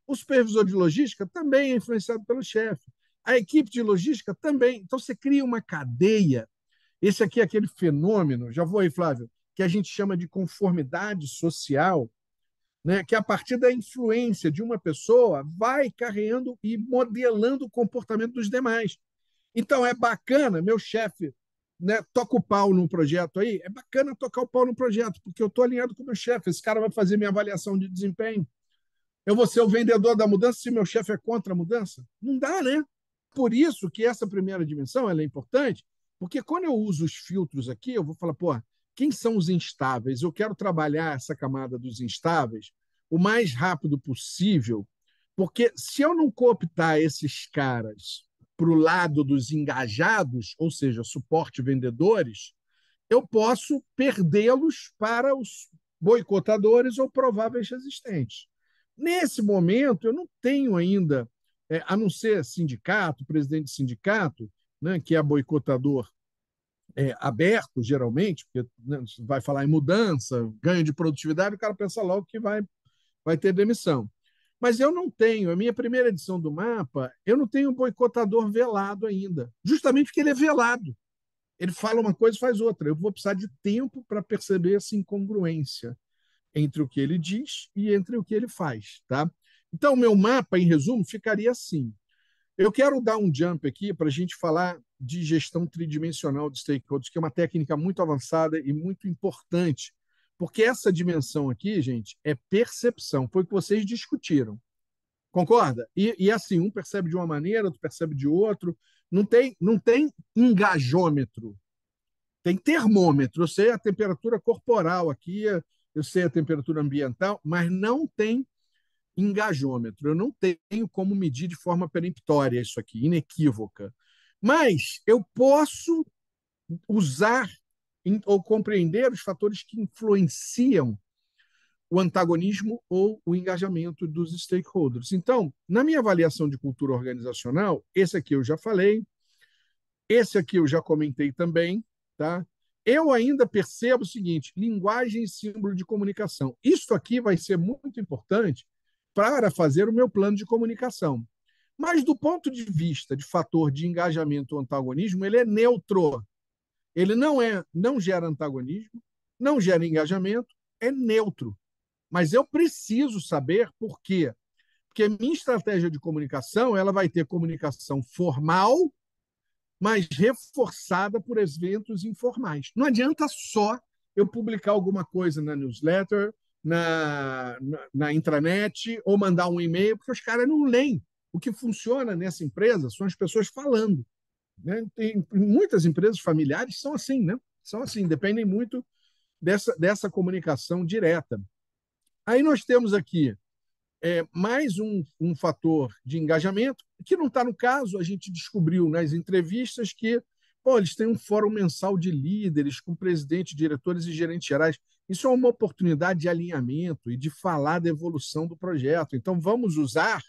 O supervisor de logística também é influenciado pelo chefe. A equipe de logística também. Então, você cria uma cadeia. Esse aqui é aquele fenômeno, já vou aí, Flávio, que a gente chama de conformidade social, né? que a partir da influência de uma pessoa vai carregando e modelando o comportamento dos demais. Então, é bacana, meu chefe né, toca o pau num projeto aí, é bacana tocar o pau num projeto, porque eu estou alinhado com o meu chefe, esse cara vai fazer minha avaliação de desempenho. Eu vou ser o vendedor da mudança se meu chefe é contra a mudança? Não dá, né? Por isso que essa primeira dimensão ela é importante, porque quando eu uso os filtros aqui, eu vou falar, pô, quem são os instáveis? Eu quero trabalhar essa camada dos instáveis o mais rápido possível, porque se eu não cooptar esses caras para o lado dos engajados, ou seja, suporte vendedores, eu posso perdê-los para os boicotadores ou prováveis resistentes. Nesse momento, eu não tenho ainda, é, a não ser sindicato, presidente de sindicato, né, que é boicotador é, aberto, geralmente, porque né, vai falar em mudança, ganho de produtividade, o cara pensa logo que vai, vai ter demissão. Mas eu não tenho, a minha primeira edição do mapa, eu não tenho um boicotador velado ainda, justamente porque ele é velado. Ele fala uma coisa e faz outra. Eu vou precisar de tempo para perceber essa incongruência entre o que ele diz e entre o que ele faz, tá? Então, meu mapa, em resumo, ficaria assim. Eu quero dar um jump aqui para a gente falar de gestão tridimensional de stakeholders, que é uma técnica muito avançada e muito importante porque essa dimensão aqui, gente, é percepção. Foi o que vocês discutiram. Concorda? E, e, assim, um percebe de uma maneira, outro percebe de outro. Não tem, não tem engajômetro. Tem termômetro. Eu sei a temperatura corporal aqui, eu sei a temperatura ambiental, mas não tem engajômetro. Eu não tenho como medir de forma peremptória isso aqui, inequívoca. Mas eu posso usar ou compreender os fatores que influenciam o antagonismo ou o engajamento dos stakeholders. Então, na minha avaliação de cultura organizacional, esse aqui eu já falei, esse aqui eu já comentei também, tá? Eu ainda percebo o seguinte: linguagem e símbolo de comunicação. Isso aqui vai ser muito importante para fazer o meu plano de comunicação. Mas do ponto de vista de fator de engajamento ou antagonismo, ele é neutro. Ele não é, não gera antagonismo, não gera engajamento, é neutro. Mas eu preciso saber por quê. Porque minha estratégia de comunicação, ela vai ter comunicação formal, mas reforçada por eventos informais. Não adianta só eu publicar alguma coisa na newsletter, na, na, na intranet, ou mandar um e-mail, porque os caras não leem. O que funciona nessa empresa são as pessoas falando. Né? Tem muitas empresas familiares são assim, né? São assim, dependem muito dessa, dessa comunicação direta. Aí nós temos aqui é, mais um, um fator de engajamento, que não está no caso, a gente descobriu nas entrevistas que pô, eles têm um fórum mensal de líderes, com presidente, diretores e gerentes gerais. Isso é uma oportunidade de alinhamento e de falar da evolução do projeto. Então, vamos usar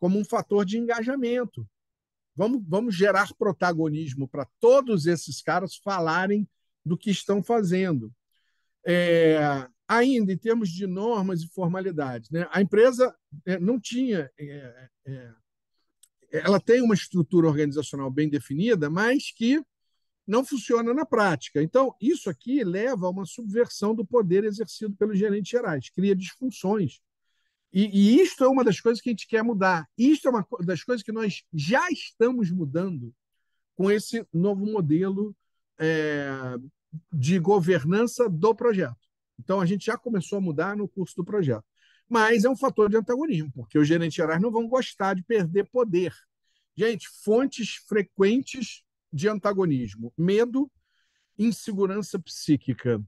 como um fator de engajamento. Vamos, vamos gerar protagonismo para todos esses caras falarem do que estão fazendo. É, ainda em termos de normas e formalidades, né? a empresa é, não tinha. É, é, é, ela tem uma estrutura organizacional bem definida, mas que não funciona na prática. Então, isso aqui leva a uma subversão do poder exercido pelos gerentes gerais, cria disfunções e, e isto é uma das coisas que a gente quer mudar. Isto é uma das coisas que nós já estamos mudando com esse novo modelo é, de governança do projeto. Então, a gente já começou a mudar no curso do projeto. Mas é um fator de antagonismo, porque os gerentes gerais não vão gostar de perder poder. Gente, fontes frequentes de antagonismo: medo, insegurança psíquica,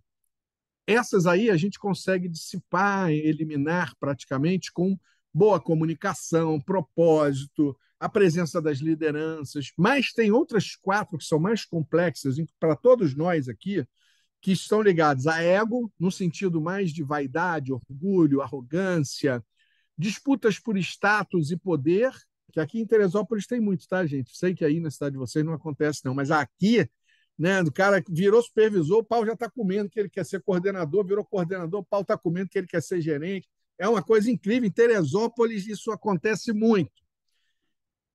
essas aí a gente consegue dissipar, eliminar praticamente com boa comunicação, propósito, a presença das lideranças, mas tem outras quatro que são mais complexas para todos nós aqui, que estão ligadas a ego, no sentido mais de vaidade, orgulho, arrogância, disputas por status e poder, que aqui em Teresópolis tem muito, tá, gente? Sei que aí na cidade de vocês não acontece, não, mas aqui né? o cara virou supervisor, o pau já está comendo que ele quer ser coordenador, virou coordenador, o pau está comendo que ele quer ser gerente. É uma coisa incrível. Em Teresópolis, isso acontece muito.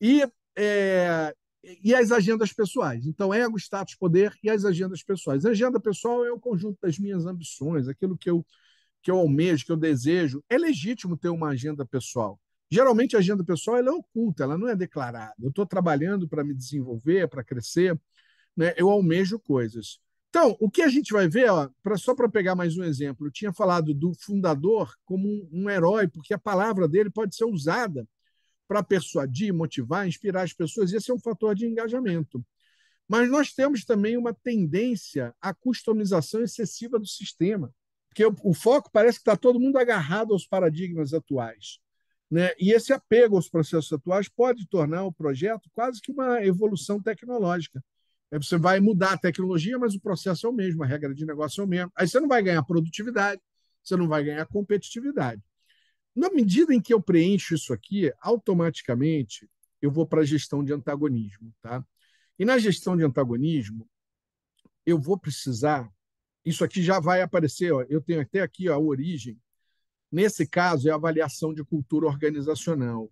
E, é, e as agendas pessoais. Então, ego, status, poder e as agendas pessoais. A agenda pessoal é o conjunto das minhas ambições, aquilo que eu, que eu almejo, que eu desejo. É legítimo ter uma agenda pessoal. Geralmente, a agenda pessoal ela é oculta, ela não é declarada. Eu estou trabalhando para me desenvolver, para crescer né? eu almejo coisas. Então, o que a gente vai ver, ó, pra, só para pegar mais um exemplo, eu tinha falado do fundador como um, um herói, porque a palavra dele pode ser usada para persuadir, motivar, inspirar as pessoas, e esse é um fator de engajamento. Mas nós temos também uma tendência à customização excessiva do sistema, porque o, o foco parece que está todo mundo agarrado aos paradigmas atuais. Né? E esse apego aos processos atuais pode tornar o projeto quase que uma evolução tecnológica você vai mudar a tecnologia, mas o processo é o mesmo, a regra de negócio é o mesmo. Aí você não vai ganhar produtividade, você não vai ganhar competitividade. Na medida em que eu preencho isso aqui, automaticamente eu vou para a gestão de antagonismo. Tá? E na gestão de antagonismo, eu vou precisar. Isso aqui já vai aparecer, ó, eu tenho até aqui ó, a origem. Nesse caso, é a avaliação de cultura organizacional.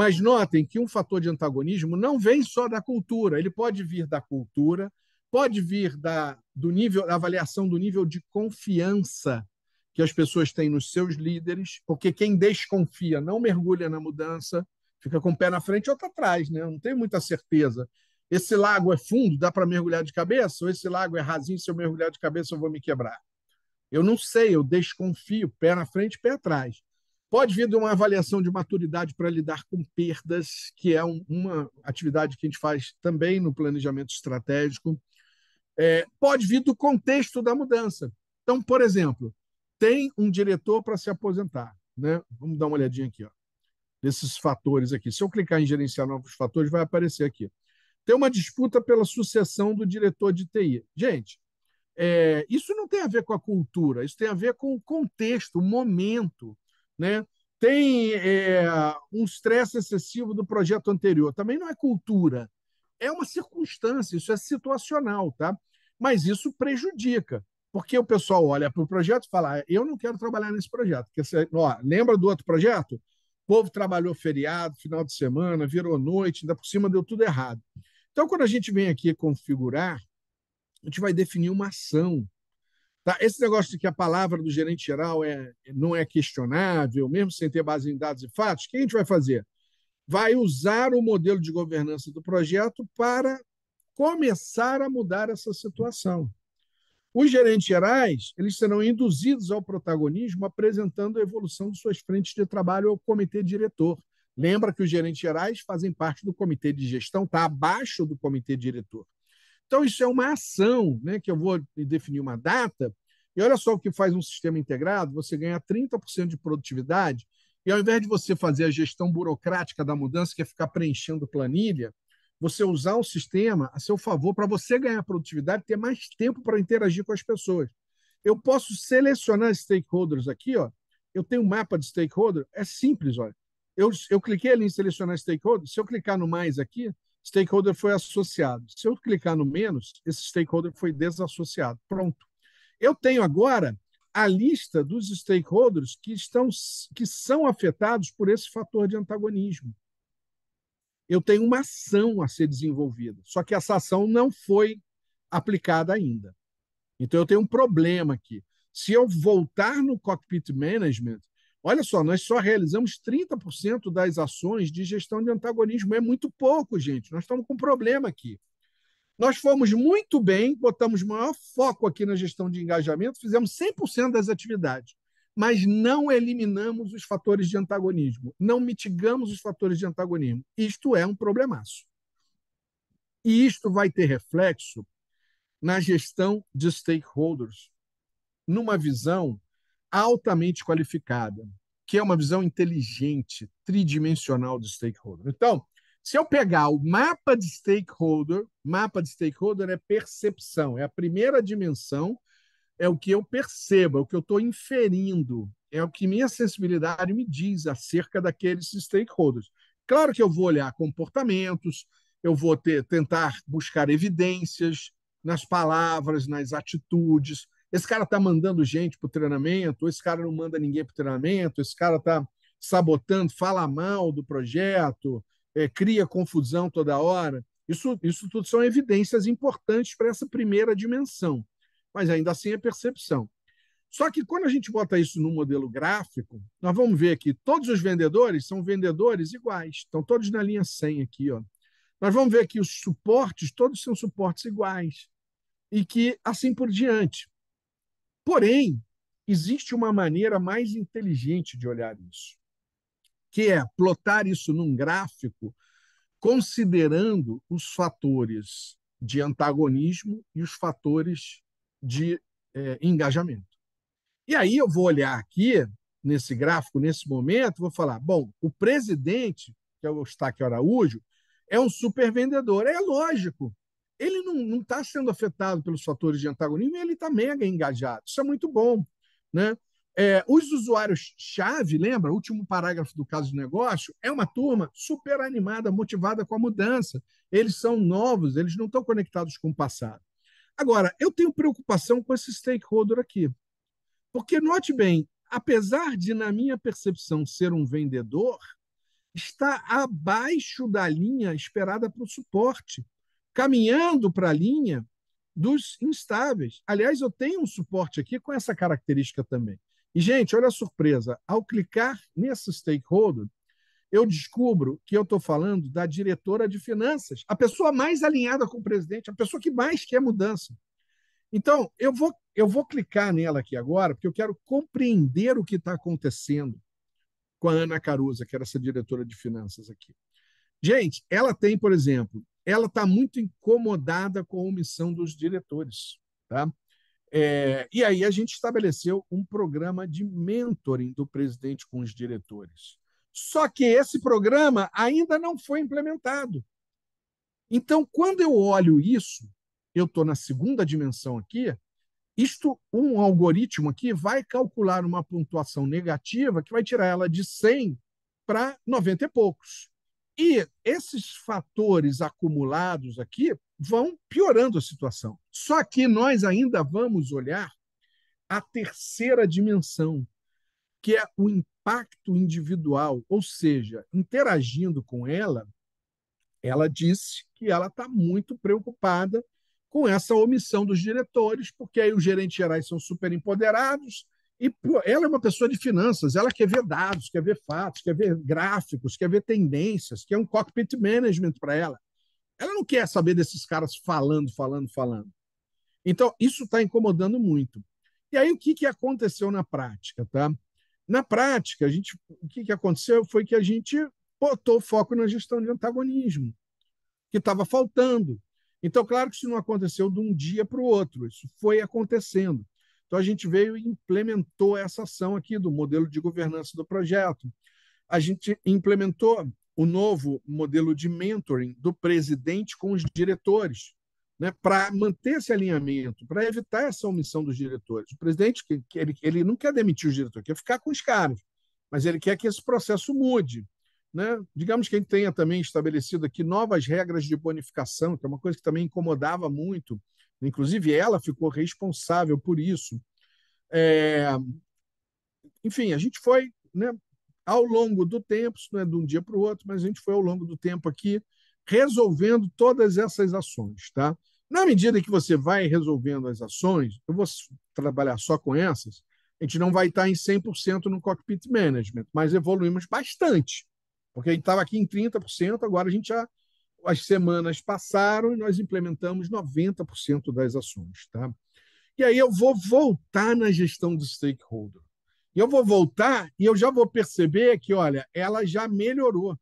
Mas notem que um fator de antagonismo não vem só da cultura, ele pode vir da cultura, pode vir da, do nível, da avaliação do nível de confiança que as pessoas têm nos seus líderes, porque quem desconfia não mergulha na mudança, fica com o pé na frente e outro atrás, né? não tenho muita certeza. Esse lago é fundo, dá para mergulhar de cabeça? Ou esse lago é rasinho, se eu mergulhar de cabeça eu vou me quebrar? Eu não sei, eu desconfio, pé na frente, pé atrás. Pode vir de uma avaliação de maturidade para lidar com perdas, que é um, uma atividade que a gente faz também no planejamento estratégico. É, pode vir do contexto da mudança. Então, por exemplo, tem um diretor para se aposentar. Né? Vamos dar uma olhadinha aqui. Ó, desses fatores aqui. Se eu clicar em gerenciar novos fatores, vai aparecer aqui. Tem uma disputa pela sucessão do diretor de TI. Gente, é, isso não tem a ver com a cultura, isso tem a ver com o contexto, o momento né? tem é, um estresse excessivo do projeto anterior. Também não é cultura, é uma circunstância, isso é situacional, tá? Mas isso prejudica, porque o pessoal olha para o projeto e fala: ah, eu não quero trabalhar nesse projeto. Porque você, ó, lembra do outro projeto? O povo trabalhou feriado, final de semana, virou noite, ainda por cima deu tudo errado. Então, quando a gente vem aqui configurar, a gente vai definir uma ação Tá? Esse negócio de que a palavra do gerente geral é, não é questionável, mesmo sem ter base em dados e fatos, o que a gente vai fazer? Vai usar o modelo de governança do projeto para começar a mudar essa situação. Os gerentes gerais eles serão induzidos ao protagonismo apresentando a evolução de suas frentes de trabalho ao comitê diretor. Lembra que os gerentes gerais fazem parte do comitê de gestão, está abaixo do comitê diretor. Então, isso é uma ação, né, que eu vou definir uma data, e olha só o que faz um sistema integrado: você ganha 30% de produtividade, e ao invés de você fazer a gestão burocrática da mudança, que é ficar preenchendo planilha, você usar o sistema a seu favor para você ganhar produtividade ter mais tempo para interagir com as pessoas. Eu posso selecionar stakeholders aqui, ó. Eu tenho um mapa de stakeholder, é simples, olha. Eu, eu cliquei ali em selecionar stakeholder. Se eu clicar no mais aqui, stakeholder foi associado. Se eu clicar no menos, esse stakeholder foi desassociado. Pronto. Eu tenho agora a lista dos stakeholders que, estão, que são afetados por esse fator de antagonismo. Eu tenho uma ação a ser desenvolvida, só que essa ação não foi aplicada ainda. Então, eu tenho um problema aqui. Se eu voltar no cockpit management, Olha só, nós só realizamos 30% das ações de gestão de antagonismo. É muito pouco, gente. Nós estamos com um problema aqui. Nós fomos muito bem, botamos maior foco aqui na gestão de engajamento, fizemos 100% das atividades, mas não eliminamos os fatores de antagonismo, não mitigamos os fatores de antagonismo. Isto é um problemaço. E isto vai ter reflexo na gestão de stakeholders, numa visão altamente qualificada que é uma visão inteligente, tridimensional do stakeholder. Então, se eu pegar o mapa de stakeholder, mapa de stakeholder é percepção, é a primeira dimensão, é o que eu percebo, é o que eu estou inferindo, é o que minha sensibilidade me diz acerca daqueles stakeholders. Claro que eu vou olhar comportamentos, eu vou ter, tentar buscar evidências nas palavras, nas atitudes, esse cara está mandando gente para o treinamento, ou esse cara não manda ninguém para o treinamento, esse cara está sabotando, fala mal do projeto, é, cria confusão toda hora. Isso, isso tudo são evidências importantes para essa primeira dimensão, mas ainda assim é percepção. Só que quando a gente bota isso no modelo gráfico, nós vamos ver que todos os vendedores são vendedores iguais, estão todos na linha 100 aqui. Ó. Nós vamos ver que os suportes, todos são suportes iguais, e que assim por diante. Porém, existe uma maneira mais inteligente de olhar isso, que é plotar isso num gráfico considerando os fatores de antagonismo e os fatores de é, engajamento. E aí eu vou olhar aqui nesse gráfico, nesse momento, vou falar: bom, o presidente, que é o Eustáquio Araújo, é um super vendedor. É lógico, ele não está sendo afetado pelos fatores de antagonismo e ele está mega engajado. Isso é muito bom. Né? É, os usuários-chave, lembra? O último parágrafo do caso de negócio, é uma turma super animada, motivada com a mudança. Eles são novos, eles não estão conectados com o passado. Agora, eu tenho preocupação com esse stakeholder aqui. Porque, note bem, apesar de, na minha percepção, ser um vendedor, está abaixo da linha esperada para o suporte caminhando para a linha dos instáveis. Aliás, eu tenho um suporte aqui com essa característica também. E, gente, olha a surpresa: ao clicar nesse stakeholder, eu descubro que eu estou falando da diretora de finanças, a pessoa mais alinhada com o presidente, a pessoa que mais quer mudança. Então, eu vou, eu vou clicar nela aqui agora, porque eu quero compreender o que está acontecendo com a Ana Caruza, que era essa diretora de finanças aqui. Gente, ela tem, por exemplo, ela está muito incomodada com a omissão dos diretores. Tá? É, e aí a gente estabeleceu um programa de mentoring do presidente com os diretores. Só que esse programa ainda não foi implementado. Então, quando eu olho isso, eu estou na segunda dimensão aqui, isto, um algoritmo aqui vai calcular uma pontuação negativa que vai tirar ela de 100 para 90 e poucos. E esses fatores acumulados aqui vão piorando a situação. Só que nós ainda vamos olhar a terceira dimensão, que é o impacto individual, ou seja, interagindo com ela, ela disse que ela está muito preocupada com essa omissão dos diretores, porque aí os gerentes gerais são superempoderados, e pô, ela é uma pessoa de finanças, ela quer ver dados, quer ver fatos, quer ver gráficos, quer ver tendências, quer um cockpit management para ela. Ela não quer saber desses caras falando, falando, falando. Então, isso está incomodando muito. E aí, o que, que aconteceu na prática? Tá? Na prática, a gente, o que, que aconteceu foi que a gente botou foco na gestão de antagonismo, que estava faltando. Então, claro que isso não aconteceu de um dia para o outro, isso foi acontecendo. Então, a gente veio e implementou essa ação aqui do modelo de governança do projeto. A gente implementou o novo modelo de mentoring do presidente com os diretores, né, para manter esse alinhamento, para evitar essa omissão dos diretores. O presidente que, que ele, ele não quer demitir os diretores, quer ficar com os caras, mas ele quer que esse processo mude. Né? Digamos que a gente tenha também estabelecido aqui novas regras de bonificação, que é uma coisa que também incomodava muito Inclusive, ela ficou responsável por isso. É... Enfim, a gente foi né, ao longo do tempo, isso não é de um dia para o outro, mas a gente foi ao longo do tempo aqui resolvendo todas essas ações. Tá? Na medida que você vai resolvendo as ações, eu vou trabalhar só com essas, a gente não vai estar em 100% no cockpit management, mas evoluímos bastante, porque a gente estava aqui em 30%, agora a gente já as semanas passaram e nós implementamos 90% das ações. Tá? E aí eu vou voltar na gestão do stakeholder. E eu vou voltar e eu já vou perceber que, olha, ela já melhorou.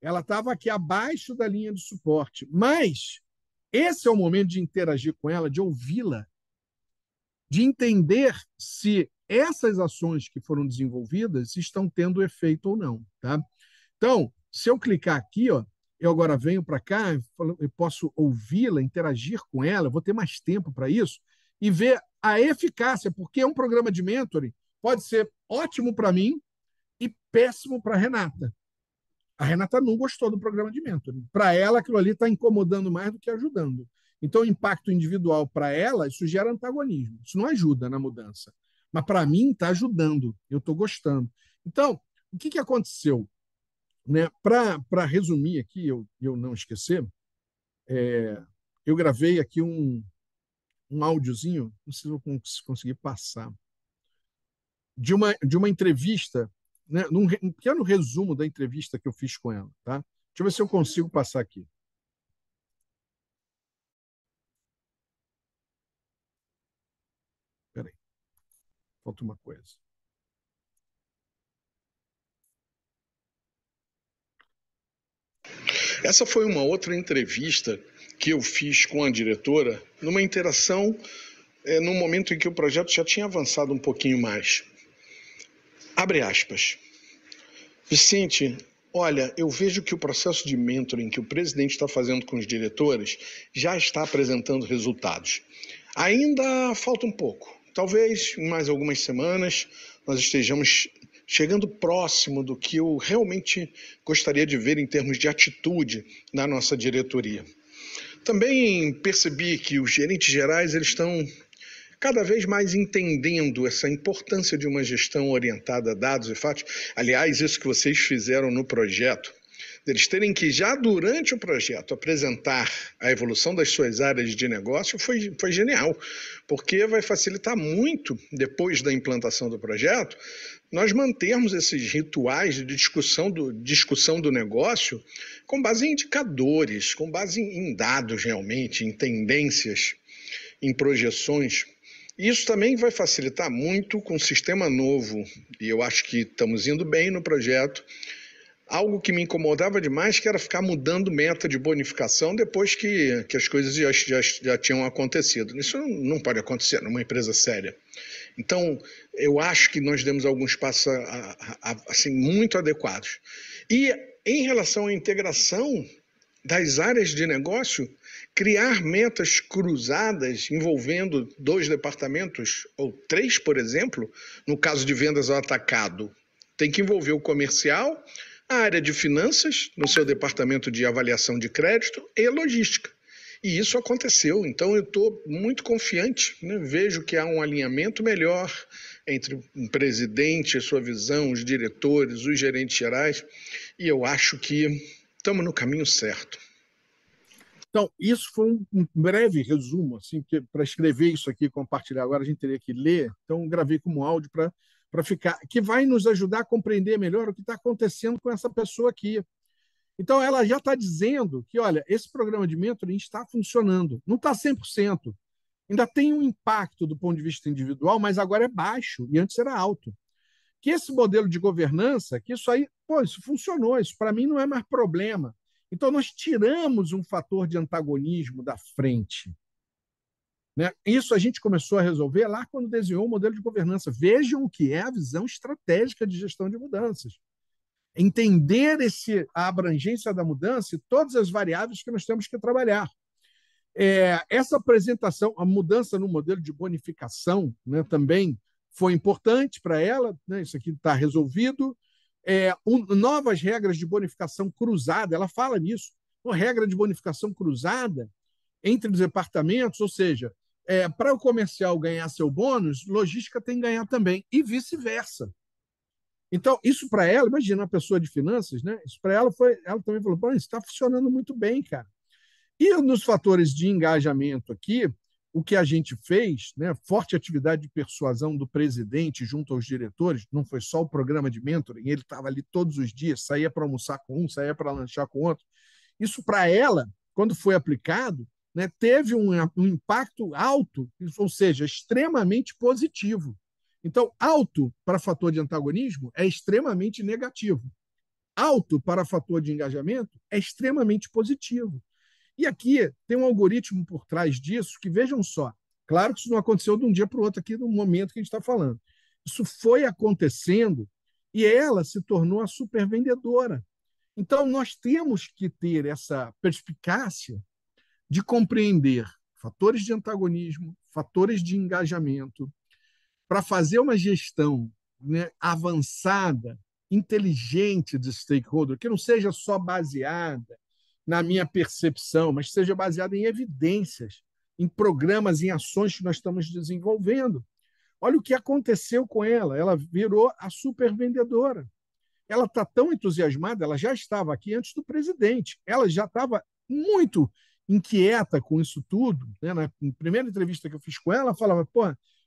Ela estava aqui abaixo da linha de suporte. Mas esse é o momento de interagir com ela, de ouvi-la, de entender se essas ações que foram desenvolvidas estão tendo efeito ou não. Tá? Então, se eu clicar aqui, ó, eu agora venho para cá, eu posso ouvi-la, interagir com ela, vou ter mais tempo para isso e ver a eficácia, porque é um programa de mentoring pode ser ótimo para mim e péssimo para a Renata. A Renata não gostou do programa de mentoring. Para ela, aquilo ali está incomodando mais do que ajudando. Então, o impacto individual para ela, isso gera antagonismo. Isso não ajuda na mudança. Mas para mim, está ajudando. Eu estou gostando. Então, o que, que aconteceu? Né? Para resumir aqui, eu, eu não esquecer, é, eu gravei aqui um, um áudiozinho, não sei se vou conseguir passar, de uma, de uma entrevista, né, num, um pequeno resumo da entrevista que eu fiz com ela. Tá? Deixa eu ver se eu consigo passar aqui. Peraí, falta uma coisa. Essa foi uma outra entrevista que eu fiz com a diretora numa interação é, num momento em que o projeto já tinha avançado um pouquinho mais. Abre aspas. Vicente, olha, eu vejo que o processo de mentoring que o presidente está fazendo com os diretores já está apresentando resultados. Ainda falta um pouco. Talvez em mais algumas semanas nós estejamos chegando próximo do que eu realmente gostaria de ver em termos de atitude na nossa diretoria. Também percebi que os gerentes gerais eles estão cada vez mais entendendo essa importância de uma gestão orientada a dados e fatos. Aliás, isso que vocês fizeram no projeto eles terem que, já durante o projeto, apresentar a evolução das suas áreas de negócio foi, foi genial, porque vai facilitar muito, depois da implantação do projeto, nós mantermos esses rituais de discussão do, discussão do negócio com base em indicadores, com base em dados realmente, em tendências, em projeções. Isso também vai facilitar muito com o sistema novo, e eu acho que estamos indo bem no projeto algo que me incomodava demais, que era ficar mudando meta de bonificação depois que, que as coisas já, já, já tinham acontecido. Isso não pode acontecer numa empresa séria. Então, eu acho que nós demos alguns passos a, a, a, assim, muito adequados. E em relação à integração das áreas de negócio, criar metas cruzadas envolvendo dois departamentos, ou três, por exemplo, no caso de vendas ao atacado, tem que envolver o comercial, a área de finanças, no seu departamento de avaliação de crédito e logística. E isso aconteceu, então eu estou muito confiante, né? vejo que há um alinhamento melhor entre um presidente, a sua visão, os diretores, os gerentes gerais, e eu acho que estamos no caminho certo. Então, isso foi um breve resumo, assim, para escrever isso aqui, compartilhar agora, a gente teria que ler, então gravei como áudio para para ficar, que vai nos ajudar a compreender melhor o que está acontecendo com essa pessoa aqui. Então, ela já está dizendo que, olha, esse programa de mentoring está funcionando, não está 100%. Ainda tem um impacto do ponto de vista individual, mas agora é baixo e antes era alto. Que esse modelo de governança, que isso aí, pô, isso funcionou, isso para mim não é mais problema. Então, nós tiramos um fator de antagonismo da frente. Né? Isso a gente começou a resolver lá quando desenhou o modelo de governança. Vejam o que é a visão estratégica de gestão de mudanças. Entender esse, a abrangência da mudança e todas as variáveis que nós temos que trabalhar. É, essa apresentação, a mudança no modelo de bonificação né, também foi importante para ela, né, isso aqui está resolvido. É, um, novas regras de bonificação cruzada, ela fala nisso, uma regra de bonificação cruzada entre os departamentos, ou seja, é, para o comercial ganhar seu bônus, logística tem que ganhar também, e vice-versa. Então, isso para ela, imagina uma pessoa de finanças, né? Isso para ela foi. Ela também falou: Pô, isso está funcionando muito bem, cara. E nos fatores de engajamento aqui, o que a gente fez, né, forte atividade de persuasão do presidente junto aos diretores, não foi só o programa de mentoring, ele estava ali todos os dias, saía para almoçar com um, saía para lanchar com outro. Isso para ela, quando foi aplicado, né, teve um, um impacto alto, ou seja, extremamente positivo. Então, alto para fator de antagonismo é extremamente negativo. Alto para fator de engajamento é extremamente positivo. E aqui tem um algoritmo por trás disso que, vejam só, claro que isso não aconteceu de um dia para o outro aqui no momento que a gente está falando. Isso foi acontecendo e ela se tornou a supervendedora. Então, nós temos que ter essa perspicácia de compreender fatores de antagonismo, fatores de engajamento, para fazer uma gestão né, avançada, inteligente de stakeholder, que não seja só baseada na minha percepção, mas seja baseada em evidências, em programas, em ações que nós estamos desenvolvendo. Olha o que aconteceu com ela. Ela virou a supervendedora. Ela está tão entusiasmada, ela já estava aqui antes do presidente. Ela já estava muito inquieta com isso tudo, né? na primeira entrevista que eu fiz com ela, ela falava: pô,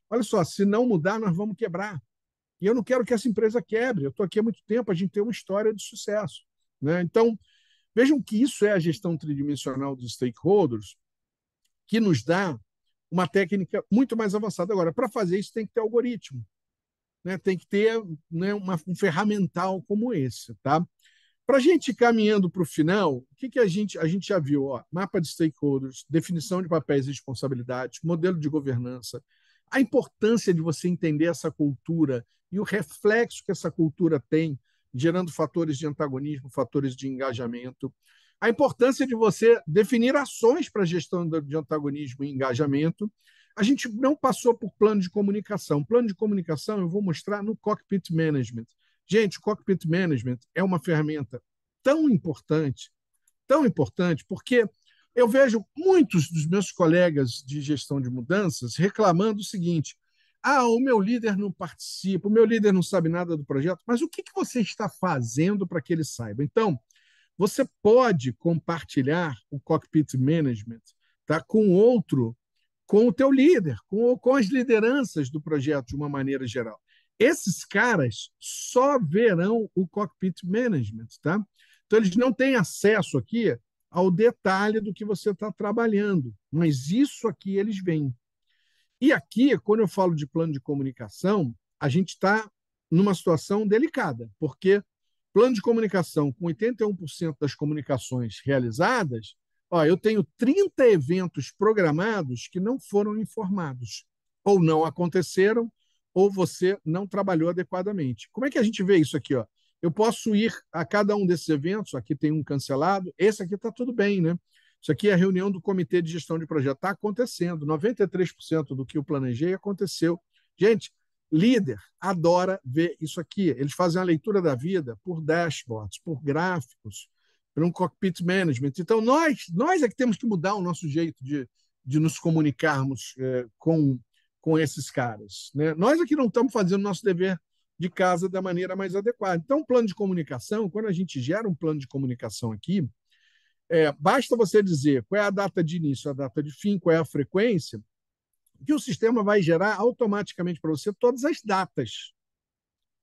olha só, se não mudar, nós vamos quebrar. E eu não quero que essa empresa quebre. Eu estou aqui há muito tempo, a gente tem uma história de sucesso. Né? Então, vejam que isso é a gestão tridimensional dos stakeholders, que nos dá uma técnica muito mais avançada. Agora, para fazer isso, tem que ter algoritmo. Né? Tem que ter né, uma, um ferramental como esse. Tá? Para a gente ir caminhando para o final, o que, que a gente a gente já viu? Ó, mapa de stakeholders, definição de papéis e responsabilidades, modelo de governança, a importância de você entender essa cultura e o reflexo que essa cultura tem, gerando fatores de antagonismo, fatores de engajamento. A importância de você definir ações para a gestão de antagonismo e engajamento. A gente não passou por plano de comunicação. Plano de comunicação eu vou mostrar no Cockpit Management. Gente, o cockpit management é uma ferramenta tão importante, tão importante, porque eu vejo muitos dos meus colegas de gestão de mudanças reclamando o seguinte: ah, o meu líder não participa, o meu líder não sabe nada do projeto, mas o que, que você está fazendo para que ele saiba? Então, você pode compartilhar o cockpit management tá, com outro, com o teu líder, com, com as lideranças do projeto de uma maneira geral. Esses caras só verão o cockpit management, tá? Então, eles não têm acesso aqui ao detalhe do que você está trabalhando, mas isso aqui eles veem. E aqui, quando eu falo de plano de comunicação, a gente está numa situação delicada, porque plano de comunicação com 81% das comunicações realizadas, ó, eu tenho 30 eventos programados que não foram informados, ou não aconteceram, ou você não trabalhou adequadamente. Como é que a gente vê isso aqui? Ó? Eu posso ir a cada um desses eventos, aqui tem um cancelado, esse aqui está tudo bem, né? Isso aqui é a reunião do Comitê de Gestão de Projeto. Está acontecendo. 93% do que eu planejei aconteceu. Gente, líder adora ver isso aqui. Eles fazem a leitura da vida por dashboards, por gráficos, por um cockpit management. Então, nós, nós é que temos que mudar o nosso jeito de, de nos comunicarmos eh, com com esses caras. Né? Nós aqui não estamos fazendo nosso dever de casa da maneira mais adequada. Então, plano de comunicação, quando a gente gera um plano de comunicação aqui, é, basta você dizer qual é a data de início, a data de fim, qual é a frequência, que o sistema vai gerar automaticamente para você todas as datas.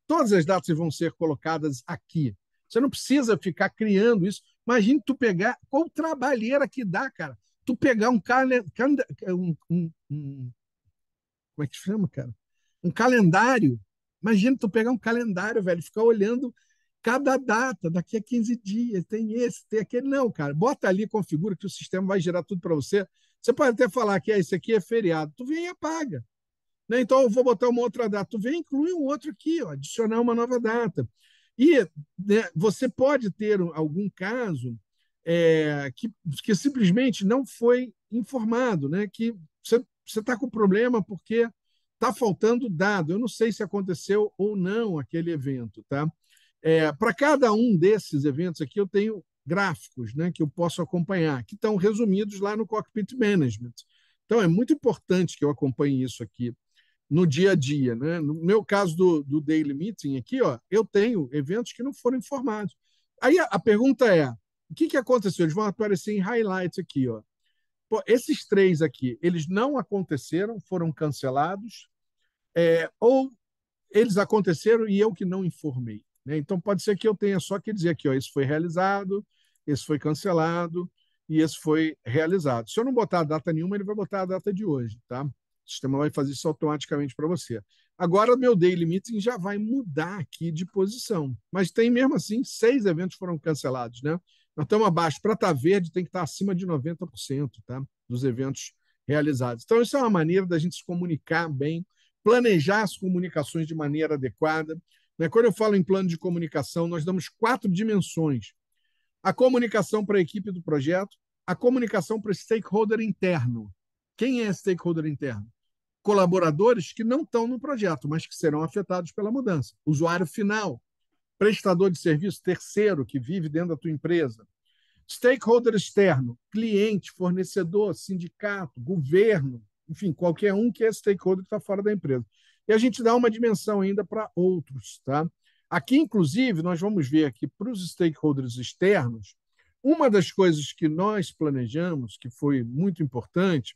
Todas as datas vão ser colocadas aqui. Você não precisa ficar criando isso. Imagina tu pegar, qual trabalheira que dá, cara. Tu pegar um, calendar, um, um, um como é que chama, cara? Um calendário. Imagina tu pegar um calendário, velho, ficar olhando cada data, daqui a 15 dias, tem esse, tem aquele. Não, cara, bota ali, configura que o sistema vai gerar tudo para você. Você pode até falar que é ah, isso aqui é feriado. Tu vem e apaga. Né? Então, eu vou botar uma outra data. Tu vem e inclui um outro aqui, ó, adicionar uma nova data. E né, você pode ter algum caso é, que, que simplesmente não foi informado, né? que você você está com problema porque está faltando dado. Eu não sei se aconteceu ou não aquele evento, tá? É, Para cada um desses eventos aqui, eu tenho gráficos né, que eu posso acompanhar, que estão resumidos lá no Cockpit Management. Então, é muito importante que eu acompanhe isso aqui no dia a dia. Né? No meu caso do, do Daily Meeting aqui, ó, eu tenho eventos que não foram informados. Aí a, a pergunta é, o que, que aconteceu? Eles vão aparecer em highlights aqui. Ó esses três aqui, eles não aconteceram, foram cancelados, é, ou eles aconteceram e eu que não informei. Né? Então, pode ser que eu tenha só que dizer aqui, ó, esse foi realizado, esse foi cancelado e esse foi realizado. Se eu não botar a data nenhuma, ele vai botar a data de hoje, tá? O sistema vai fazer isso automaticamente para você. Agora, meu daily meeting já vai mudar aqui de posição, mas tem mesmo assim, seis eventos foram cancelados, né? Nós então, estamos abaixo. Para estar tá verde, tem que estar tá acima de 90% tá? dos eventos realizados. Então, isso é uma maneira da gente se comunicar bem, planejar as comunicações de maneira adequada. Né? Quando eu falo em plano de comunicação, nós damos quatro dimensões: a comunicação para a equipe do projeto, a comunicação para o stakeholder interno. Quem é stakeholder interno? Colaboradores que não estão no projeto, mas que serão afetados pela mudança. Usuário final, prestador de serviço terceiro que vive dentro da tua empresa, stakeholder externo, cliente, fornecedor, sindicato, governo, enfim, qualquer um que é stakeholder que está fora da empresa. E a gente dá uma dimensão ainda para outros, tá? Aqui, inclusive, nós vamos ver aqui para os stakeholders externos, uma das coisas que nós planejamos, que foi muito importante,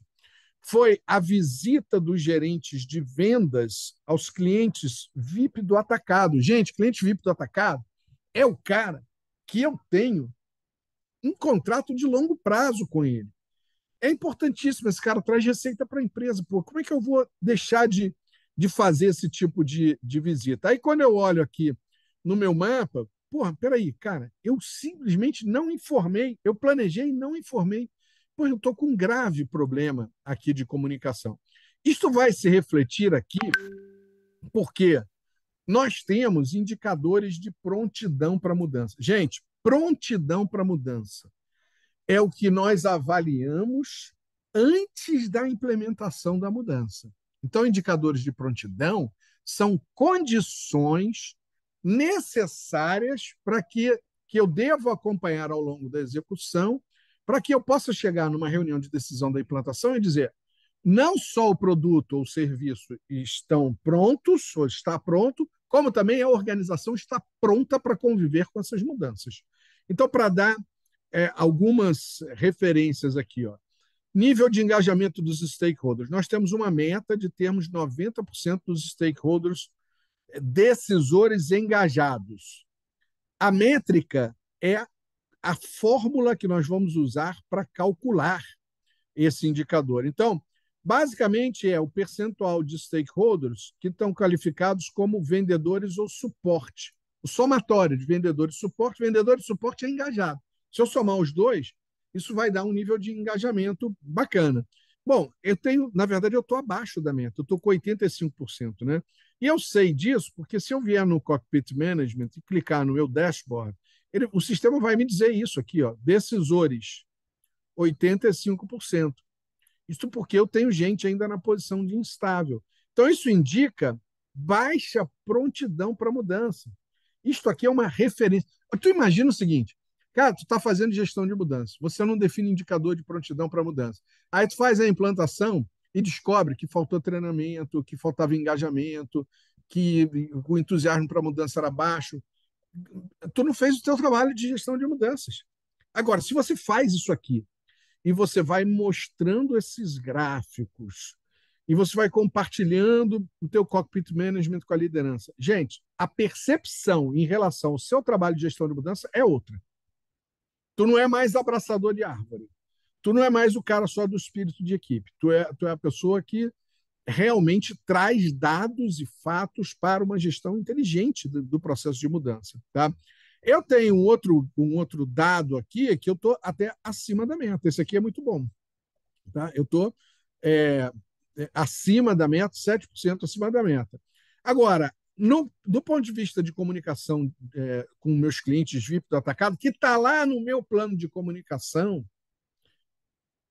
foi a visita dos gerentes de vendas aos clientes VIP do atacado. Gente, cliente VIP do atacado é o cara que eu tenho um contrato de longo prazo com ele. É importantíssimo, esse cara traz receita para a empresa. Pô, como é que eu vou deixar de, de fazer esse tipo de, de visita? Aí, quando eu olho aqui no meu mapa, porra, peraí, cara, eu simplesmente não informei, eu planejei e não informei. Pô, eu estou com um grave problema aqui de comunicação. Isso vai se refletir aqui porque nós temos indicadores de prontidão para mudança. Gente, prontidão para mudança é o que nós avaliamos antes da implementação da mudança. Então, indicadores de prontidão são condições necessárias para que, que eu devo acompanhar ao longo da execução para que eu possa chegar numa reunião de decisão da implantação e dizer não só o produto ou serviço estão prontos ou está pronto, como também a organização está pronta para conviver com essas mudanças. Então, para dar é, algumas referências aqui, ó. nível de engajamento dos stakeholders. Nós temos uma meta de termos 90% dos stakeholders é, decisores engajados. A métrica é a fórmula que nós vamos usar para calcular esse indicador. Então, basicamente é o percentual de stakeholders que estão qualificados como vendedores ou suporte. O somatório de vendedores e suporte, vendedor e suporte é engajado. Se eu somar os dois, isso vai dar um nível de engajamento bacana. Bom, eu tenho, na verdade, eu estou abaixo da meta, eu estou com 85%, né? E eu sei disso porque se eu vier no Cockpit Management e clicar no meu dashboard ele, o sistema vai me dizer isso aqui, ó, decisores, 85%. Isso porque eu tenho gente ainda na posição de instável. Então, isso indica baixa prontidão para mudança. Isto aqui é uma referência. Tu imagina o seguinte, cara, tu está fazendo gestão de mudança, você não define indicador de prontidão para mudança. Aí tu faz a implantação e descobre que faltou treinamento, que faltava engajamento, que o entusiasmo para mudança era baixo tu não fez o teu trabalho de gestão de mudanças. Agora, se você faz isso aqui e você vai mostrando esses gráficos e você vai compartilhando o teu cockpit management com a liderança. Gente, a percepção em relação ao seu trabalho de gestão de mudança é outra. Tu não é mais abraçador de árvore. Tu não é mais o cara só do espírito de equipe. Tu é, tu é a pessoa que realmente traz dados e fatos para uma gestão inteligente do, do processo de mudança. Tá? Eu tenho um outro, um outro dado aqui é que eu estou até acima da meta. Esse aqui é muito bom. Tá? Eu estou é, é, acima da meta, 7% acima da meta. Agora, no, do ponto de vista de comunicação é, com meus clientes VIP do Atacado, que está lá no meu plano de comunicação,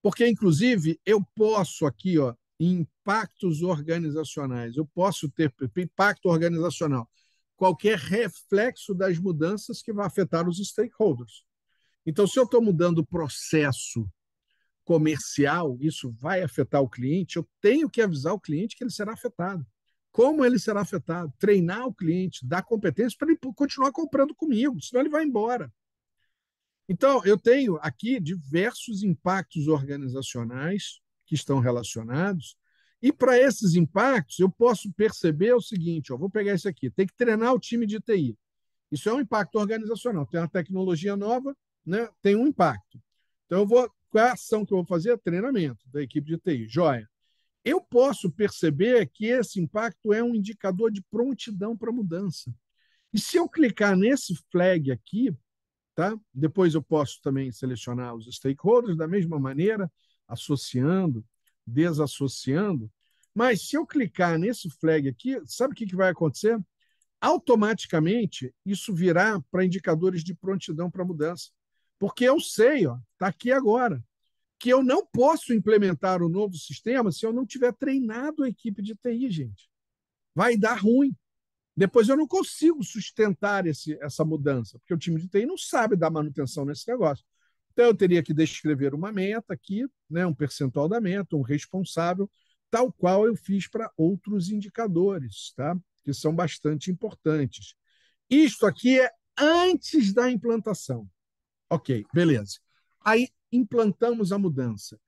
porque, inclusive, eu posso aqui ó, impactos organizacionais. Eu posso ter impacto organizacional, qualquer reflexo das mudanças que vai afetar os stakeholders. Então, se eu estou mudando o processo comercial, isso vai afetar o cliente, eu tenho que avisar o cliente que ele será afetado. Como ele será afetado? Treinar o cliente, dar competência para ele continuar comprando comigo, senão ele vai embora. Então, eu tenho aqui diversos impactos organizacionais que estão relacionados. E para esses impactos, eu posso perceber o seguinte: ó, vou pegar isso aqui, tem que treinar o time de TI. Isso é um impacto organizacional. Tem uma tecnologia nova, né? tem um impacto. Então, eu vou, qual é a ação que eu vou fazer? Treinamento da equipe de TI. Joia. Eu posso perceber que esse impacto é um indicador de prontidão para mudança. E se eu clicar nesse flag aqui, tá? depois eu posso também selecionar os stakeholders da mesma maneira, associando, desassociando. Mas se eu clicar nesse flag aqui, sabe o que, que vai acontecer? Automaticamente isso virá para indicadores de prontidão para mudança. Porque eu sei, está aqui agora, que eu não posso implementar o novo sistema se eu não tiver treinado a equipe de TI, gente. Vai dar ruim. Depois eu não consigo sustentar esse, essa mudança, porque o time de TI não sabe dar manutenção nesse negócio. Então, eu teria que descrever uma meta aqui, né, um percentual da meta, um responsável, tal qual eu fiz para outros indicadores, tá? que são bastante importantes. Isto aqui é antes da implantação. Ok, beleza. Aí implantamos a mudança.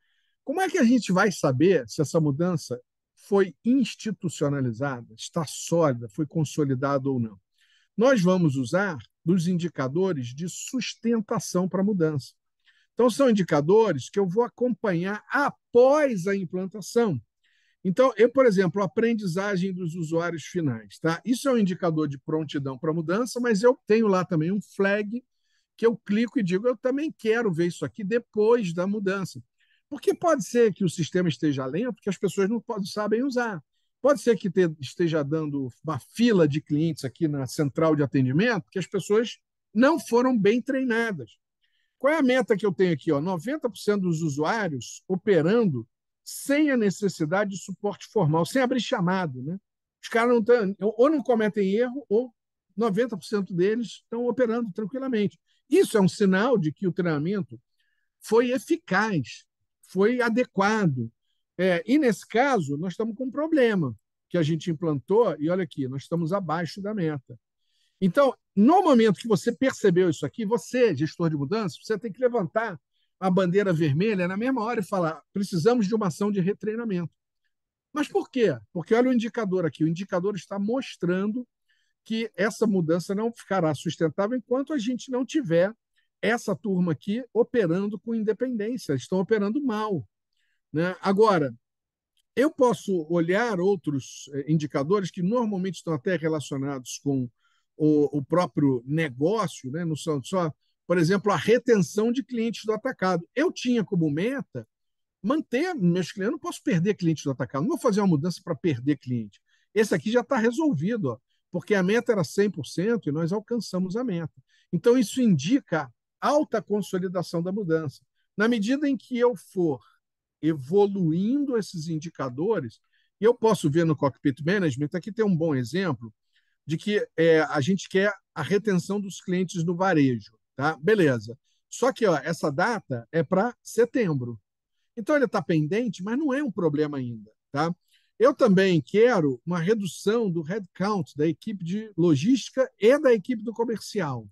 Como é que a gente vai saber se essa mudança foi institucionalizada, está sólida, foi consolidada ou não? Nós vamos usar os indicadores de sustentação para a mudança. Então, são indicadores que eu vou acompanhar após a implantação. Então, eu, por exemplo, aprendizagem dos usuários finais. Tá? Isso é um indicador de prontidão para mudança, mas eu tenho lá também um flag que eu clico e digo, eu também quero ver isso aqui depois da mudança. Porque pode ser que o sistema esteja lento, porque as pessoas não podem, sabem usar. Pode ser que te, esteja dando uma fila de clientes aqui na central de atendimento, que as pessoas não foram bem treinadas. Qual é a meta que eu tenho aqui? Ó? 90% dos usuários operando sem a necessidade de suporte formal, sem abrir chamado. Né? Os caras não tão, ou não cometem erro, ou 90% deles estão operando tranquilamente. Isso é um sinal de que o treinamento foi eficaz, foi adequado. É, e, nesse caso, nós estamos com um problema que a gente implantou, e olha aqui, nós estamos abaixo da meta. Então, no momento que você percebeu isso aqui, você, gestor de mudança, você tem que levantar a bandeira vermelha na mesma hora e falar: precisamos de uma ação de retreinamento. Mas por quê? Porque olha o indicador aqui. O indicador está mostrando que essa mudança não ficará sustentável enquanto a gente não tiver essa turma aqui operando com independência. Eles estão operando mal. Né? Agora, eu posso olhar outros eh, indicadores que normalmente estão até relacionados com o, o próprio negócio, né? não são só, por exemplo, a retenção de clientes do atacado. Eu tinha como meta manter meus clientes, eu não posso perder clientes do atacado, não vou fazer uma mudança para perder cliente. Esse aqui já está resolvido, ó, porque a meta era 100% e nós alcançamos a meta. Então, isso indica alta consolidação da mudança. Na medida em que eu for evoluindo esses indicadores, eu posso ver no Cockpit Management, aqui tem um bom exemplo, de que é, a gente quer a retenção dos clientes no varejo. Tá? Beleza. Só que ó, essa data é para setembro. Então ele está pendente, mas não é um problema ainda. Tá? Eu também quero uma redução do headcount da equipe de logística e da equipe do comercial.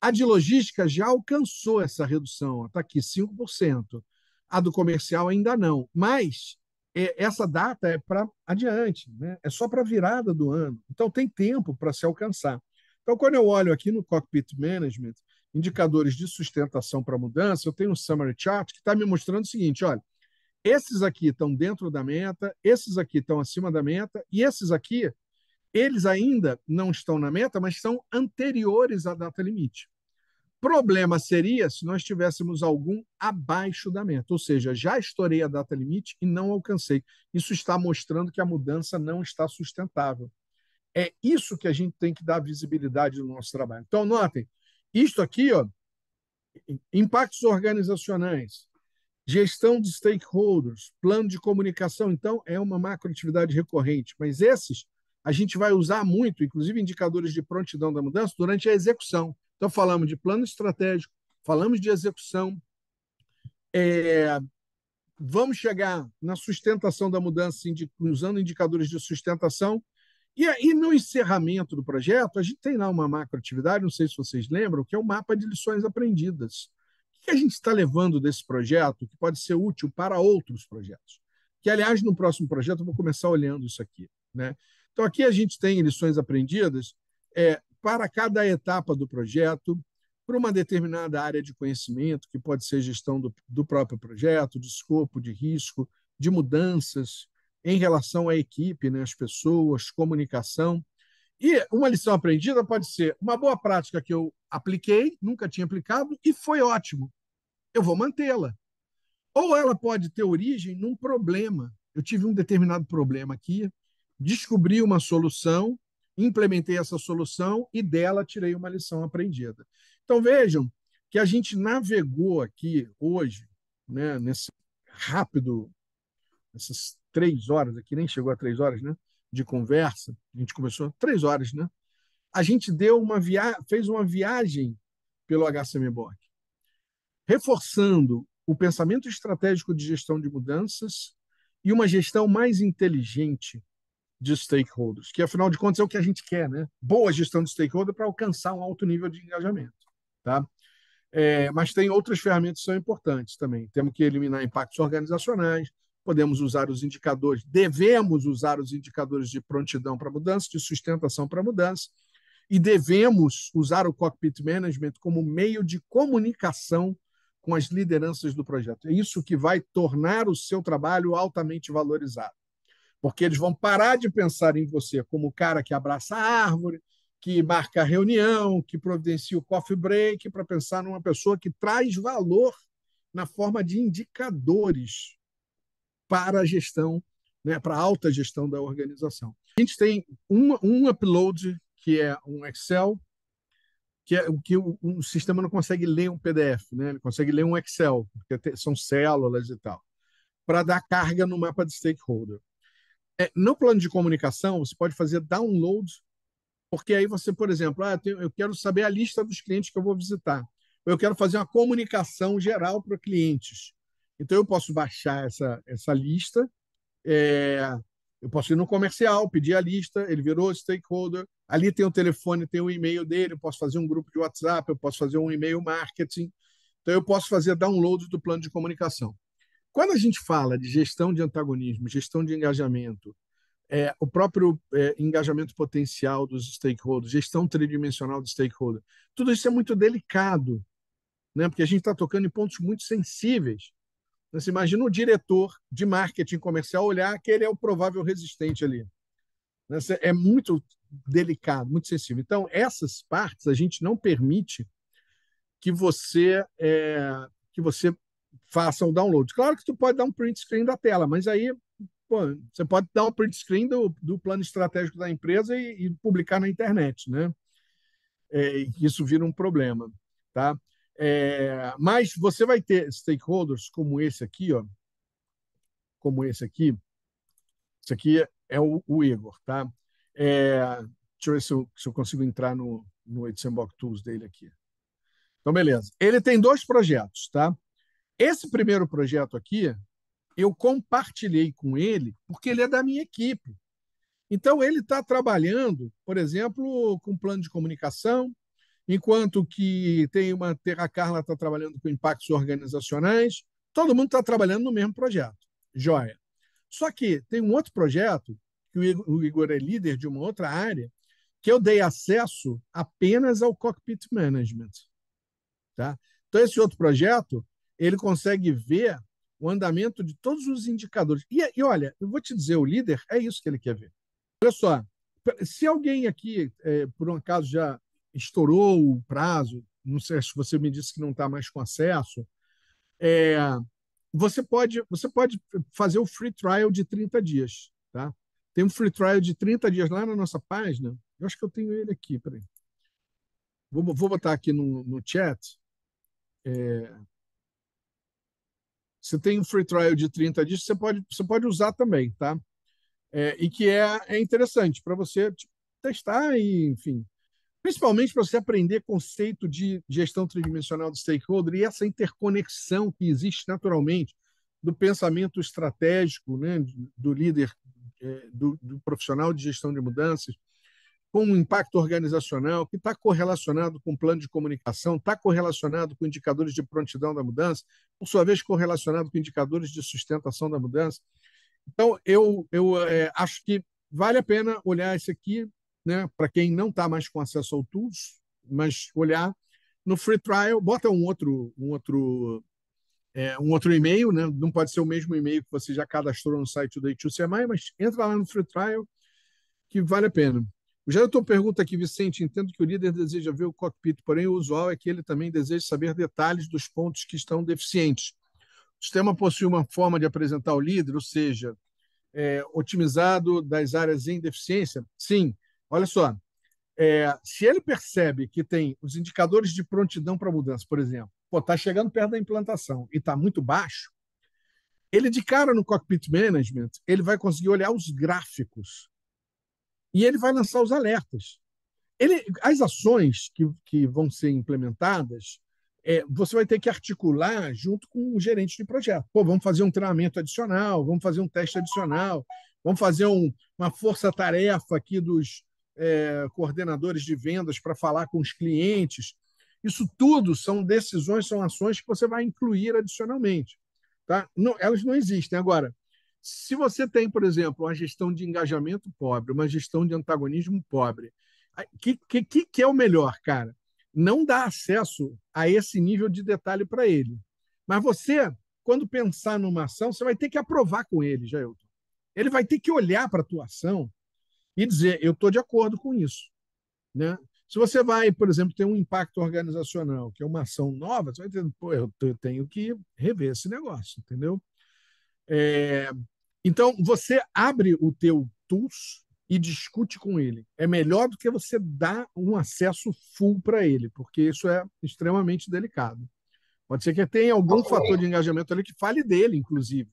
A de logística já alcançou essa redução, está aqui 5%. A do comercial ainda não. Mas é, essa data é para adiante, né? é só para a virada do ano. Então, tem tempo para se alcançar. Então, quando eu olho aqui no Cockpit Management, indicadores de sustentação para mudança, eu tenho um summary chart que está me mostrando o seguinte: olha, esses aqui estão dentro da meta, esses aqui estão acima da meta, e esses aqui, eles ainda não estão na meta, mas são anteriores à data limite. Problema seria se nós tivéssemos algum abaixo da meta, ou seja, já estourei a data limite e não alcancei. Isso está mostrando que a mudança não está sustentável. É isso que a gente tem que dar visibilidade no nosso trabalho. Então, notem, isto aqui, ó, impactos organizacionais, gestão de stakeholders, plano de comunicação, então é uma macroatividade recorrente, mas esses a gente vai usar muito, inclusive indicadores de prontidão da mudança, durante a execução. Então, falamos de plano estratégico, falamos de execução, é, vamos chegar na sustentação da mudança, usando indicadores de sustentação. E aí, no encerramento do projeto, a gente tem lá uma macroatividade, não sei se vocês lembram, que é o mapa de lições aprendidas. O que a gente está levando desse projeto que pode ser útil para outros projetos? Que, aliás, no próximo projeto eu vou começar olhando isso aqui. Né? Então, aqui a gente tem lições aprendidas é, para cada etapa do projeto, para uma determinada área de conhecimento, que pode ser gestão do, do próprio projeto, de escopo, de risco, de mudanças em relação à equipe, né, as pessoas, comunicação. E uma lição aprendida pode ser uma boa prática que eu apliquei, nunca tinha aplicado e foi ótimo. Eu vou mantê-la. Ou ela pode ter origem num problema. Eu tive um determinado problema aqui, descobri uma solução implementei essa solução e dela tirei uma lição aprendida. Então vejam que a gente navegou aqui hoje, né, nesse rápido, essas três horas aqui, nem chegou a três horas, né, de conversa, a gente começou três horas, né? A gente deu uma via... fez uma viagem pelo HCMBOK, reforçando o pensamento estratégico de gestão de mudanças e uma gestão mais inteligente de stakeholders, que afinal de contas é o que a gente quer, né? Boa gestão de stakeholder para alcançar um alto nível de engajamento, tá? É, mas tem outras ferramentas que são importantes também. Temos que eliminar impactos organizacionais, podemos usar os indicadores, devemos usar os indicadores de prontidão para mudança, de sustentação para mudança, e devemos usar o cockpit management como meio de comunicação com as lideranças do projeto. É isso que vai tornar o seu trabalho altamente valorizado porque eles vão parar de pensar em você como o cara que abraça a árvore, que marca a reunião, que providencia o coffee break, para pensar numa pessoa que traz valor na forma de indicadores para a gestão, né, para a alta gestão da organização. A gente tem um, um upload, que é um Excel, que é o que o, um sistema não consegue ler um PDF, né? ele consegue ler um Excel, porque são células e tal, para dar carga no mapa de stakeholder. É, no plano de comunicação, você pode fazer download, porque aí você, por exemplo, ah, eu quero saber a lista dos clientes que eu vou visitar. Ou eu quero fazer uma comunicação geral para clientes. Então, eu posso baixar essa, essa lista, é, eu posso ir no comercial, pedir a lista, ele virou stakeholder, ali tem o telefone, tem o e-mail dele, eu posso fazer um grupo de WhatsApp, eu posso fazer um e-mail marketing. Então, eu posso fazer download do plano de comunicação. Quando a gente fala de gestão de antagonismo, gestão de engajamento, é, o próprio é, engajamento potencial dos stakeholders, gestão tridimensional do stakeholder, tudo isso é muito delicado, né? porque a gente está tocando em pontos muito sensíveis. Você imagina o diretor de marketing comercial olhar que ele é o provável resistente ali. Né? É muito delicado, muito sensível. Então, essas partes a gente não permite que você é, que você façam o download. Claro que tu pode dar um print screen da tela, mas aí pô, você pode dar um print screen do, do plano estratégico da empresa e, e publicar na internet, né? É, isso vira um problema, tá? É, mas você vai ter stakeholders como esse aqui, ó, como esse aqui. Esse aqui é o, o Igor, tá? É, deixa eu ver se eu, se eu consigo entrar no, no Edition Box Tools dele aqui. Então, beleza. Ele tem dois projetos, tá? Esse primeiro projeto aqui, eu compartilhei com ele, porque ele é da minha equipe. Então, ele está trabalhando, por exemplo, com plano de comunicação, enquanto que tem uma a Carla está trabalhando com impactos organizacionais, todo mundo está trabalhando no mesmo projeto. Joia. Só que tem um outro projeto, que o Igor é líder de uma outra área, que eu dei acesso apenas ao cockpit management. Tá? Então, esse outro projeto, ele consegue ver o andamento de todos os indicadores. E, e, olha, eu vou te dizer, o líder é isso que ele quer ver. Olha só, se alguém aqui, é, por um acaso, já estourou o prazo, não sei se você me disse que não está mais com acesso, é, você, pode, você pode fazer o free trial de 30 dias. Tá? Tem um free trial de 30 dias lá na nossa página. Eu acho que eu tenho ele aqui, peraí. Vou, vou botar aqui no, no chat. É, você tem um free trial de 30 dias, você pode, você pode usar também, tá? É, e que é, é interessante para você tipo, testar e, enfim, principalmente para você aprender conceito de gestão tridimensional do stakeholder e essa interconexão que existe naturalmente do pensamento estratégico né, do líder, é, do, do profissional de gestão de mudanças com um impacto organizacional, que está correlacionado com o plano de comunicação, está correlacionado com indicadores de prontidão da mudança, por sua vez, correlacionado com indicadores de sustentação da mudança. Então, eu, eu é, acho que vale a pena olhar isso aqui, né, para quem não está mais com acesso ao Tools, mas olhar no free trial, bota um outro, um outro, é, um outro e-mail, né? não pode ser o mesmo e-mail que você já cadastrou no site do Day2CMI, mas entra lá no free trial, que vale a pena. O Jailton pergunta aqui, Vicente, entendo que o líder deseja ver o cockpit, porém o usual é que ele também deseja saber detalhes dos pontos que estão deficientes. O sistema possui uma forma de apresentar o líder, ou seja, é, otimizado das áreas em deficiência? Sim. Olha só, é, se ele percebe que tem os indicadores de prontidão para mudança, por exemplo, está chegando perto da implantação e está muito baixo, ele de cara no Cockpit Management, ele vai conseguir olhar os gráficos e ele vai lançar os alertas. Ele, as ações que, que vão ser implementadas, é, você vai ter que articular junto com o gerente de projeto. Pô, vamos fazer um treinamento adicional, vamos fazer um teste adicional, vamos fazer um, uma força-tarefa aqui dos é, coordenadores de vendas para falar com os clientes. Isso tudo são decisões, são ações que você vai incluir adicionalmente. Tá? Não, elas não existem. Agora, se você tem, por exemplo, uma gestão de engajamento pobre, uma gestão de antagonismo pobre, o que, que, que é o melhor, cara? Não dá acesso a esse nível de detalhe para ele. Mas você, quando pensar numa ação, você vai ter que aprovar com ele, Jailton. Ele vai ter que olhar para a tua ação e dizer, eu estou de acordo com isso. Né? Se você vai, por exemplo, ter um impacto organizacional, que é uma ação nova, você vai dizer, pô, eu tenho que rever esse negócio, entendeu? É, então, você abre o teu tools e discute com ele. É melhor do que você dar um acesso full para ele, porque isso é extremamente delicado. Pode ser que tenha algum tá fator de engajamento ali que fale dele, inclusive.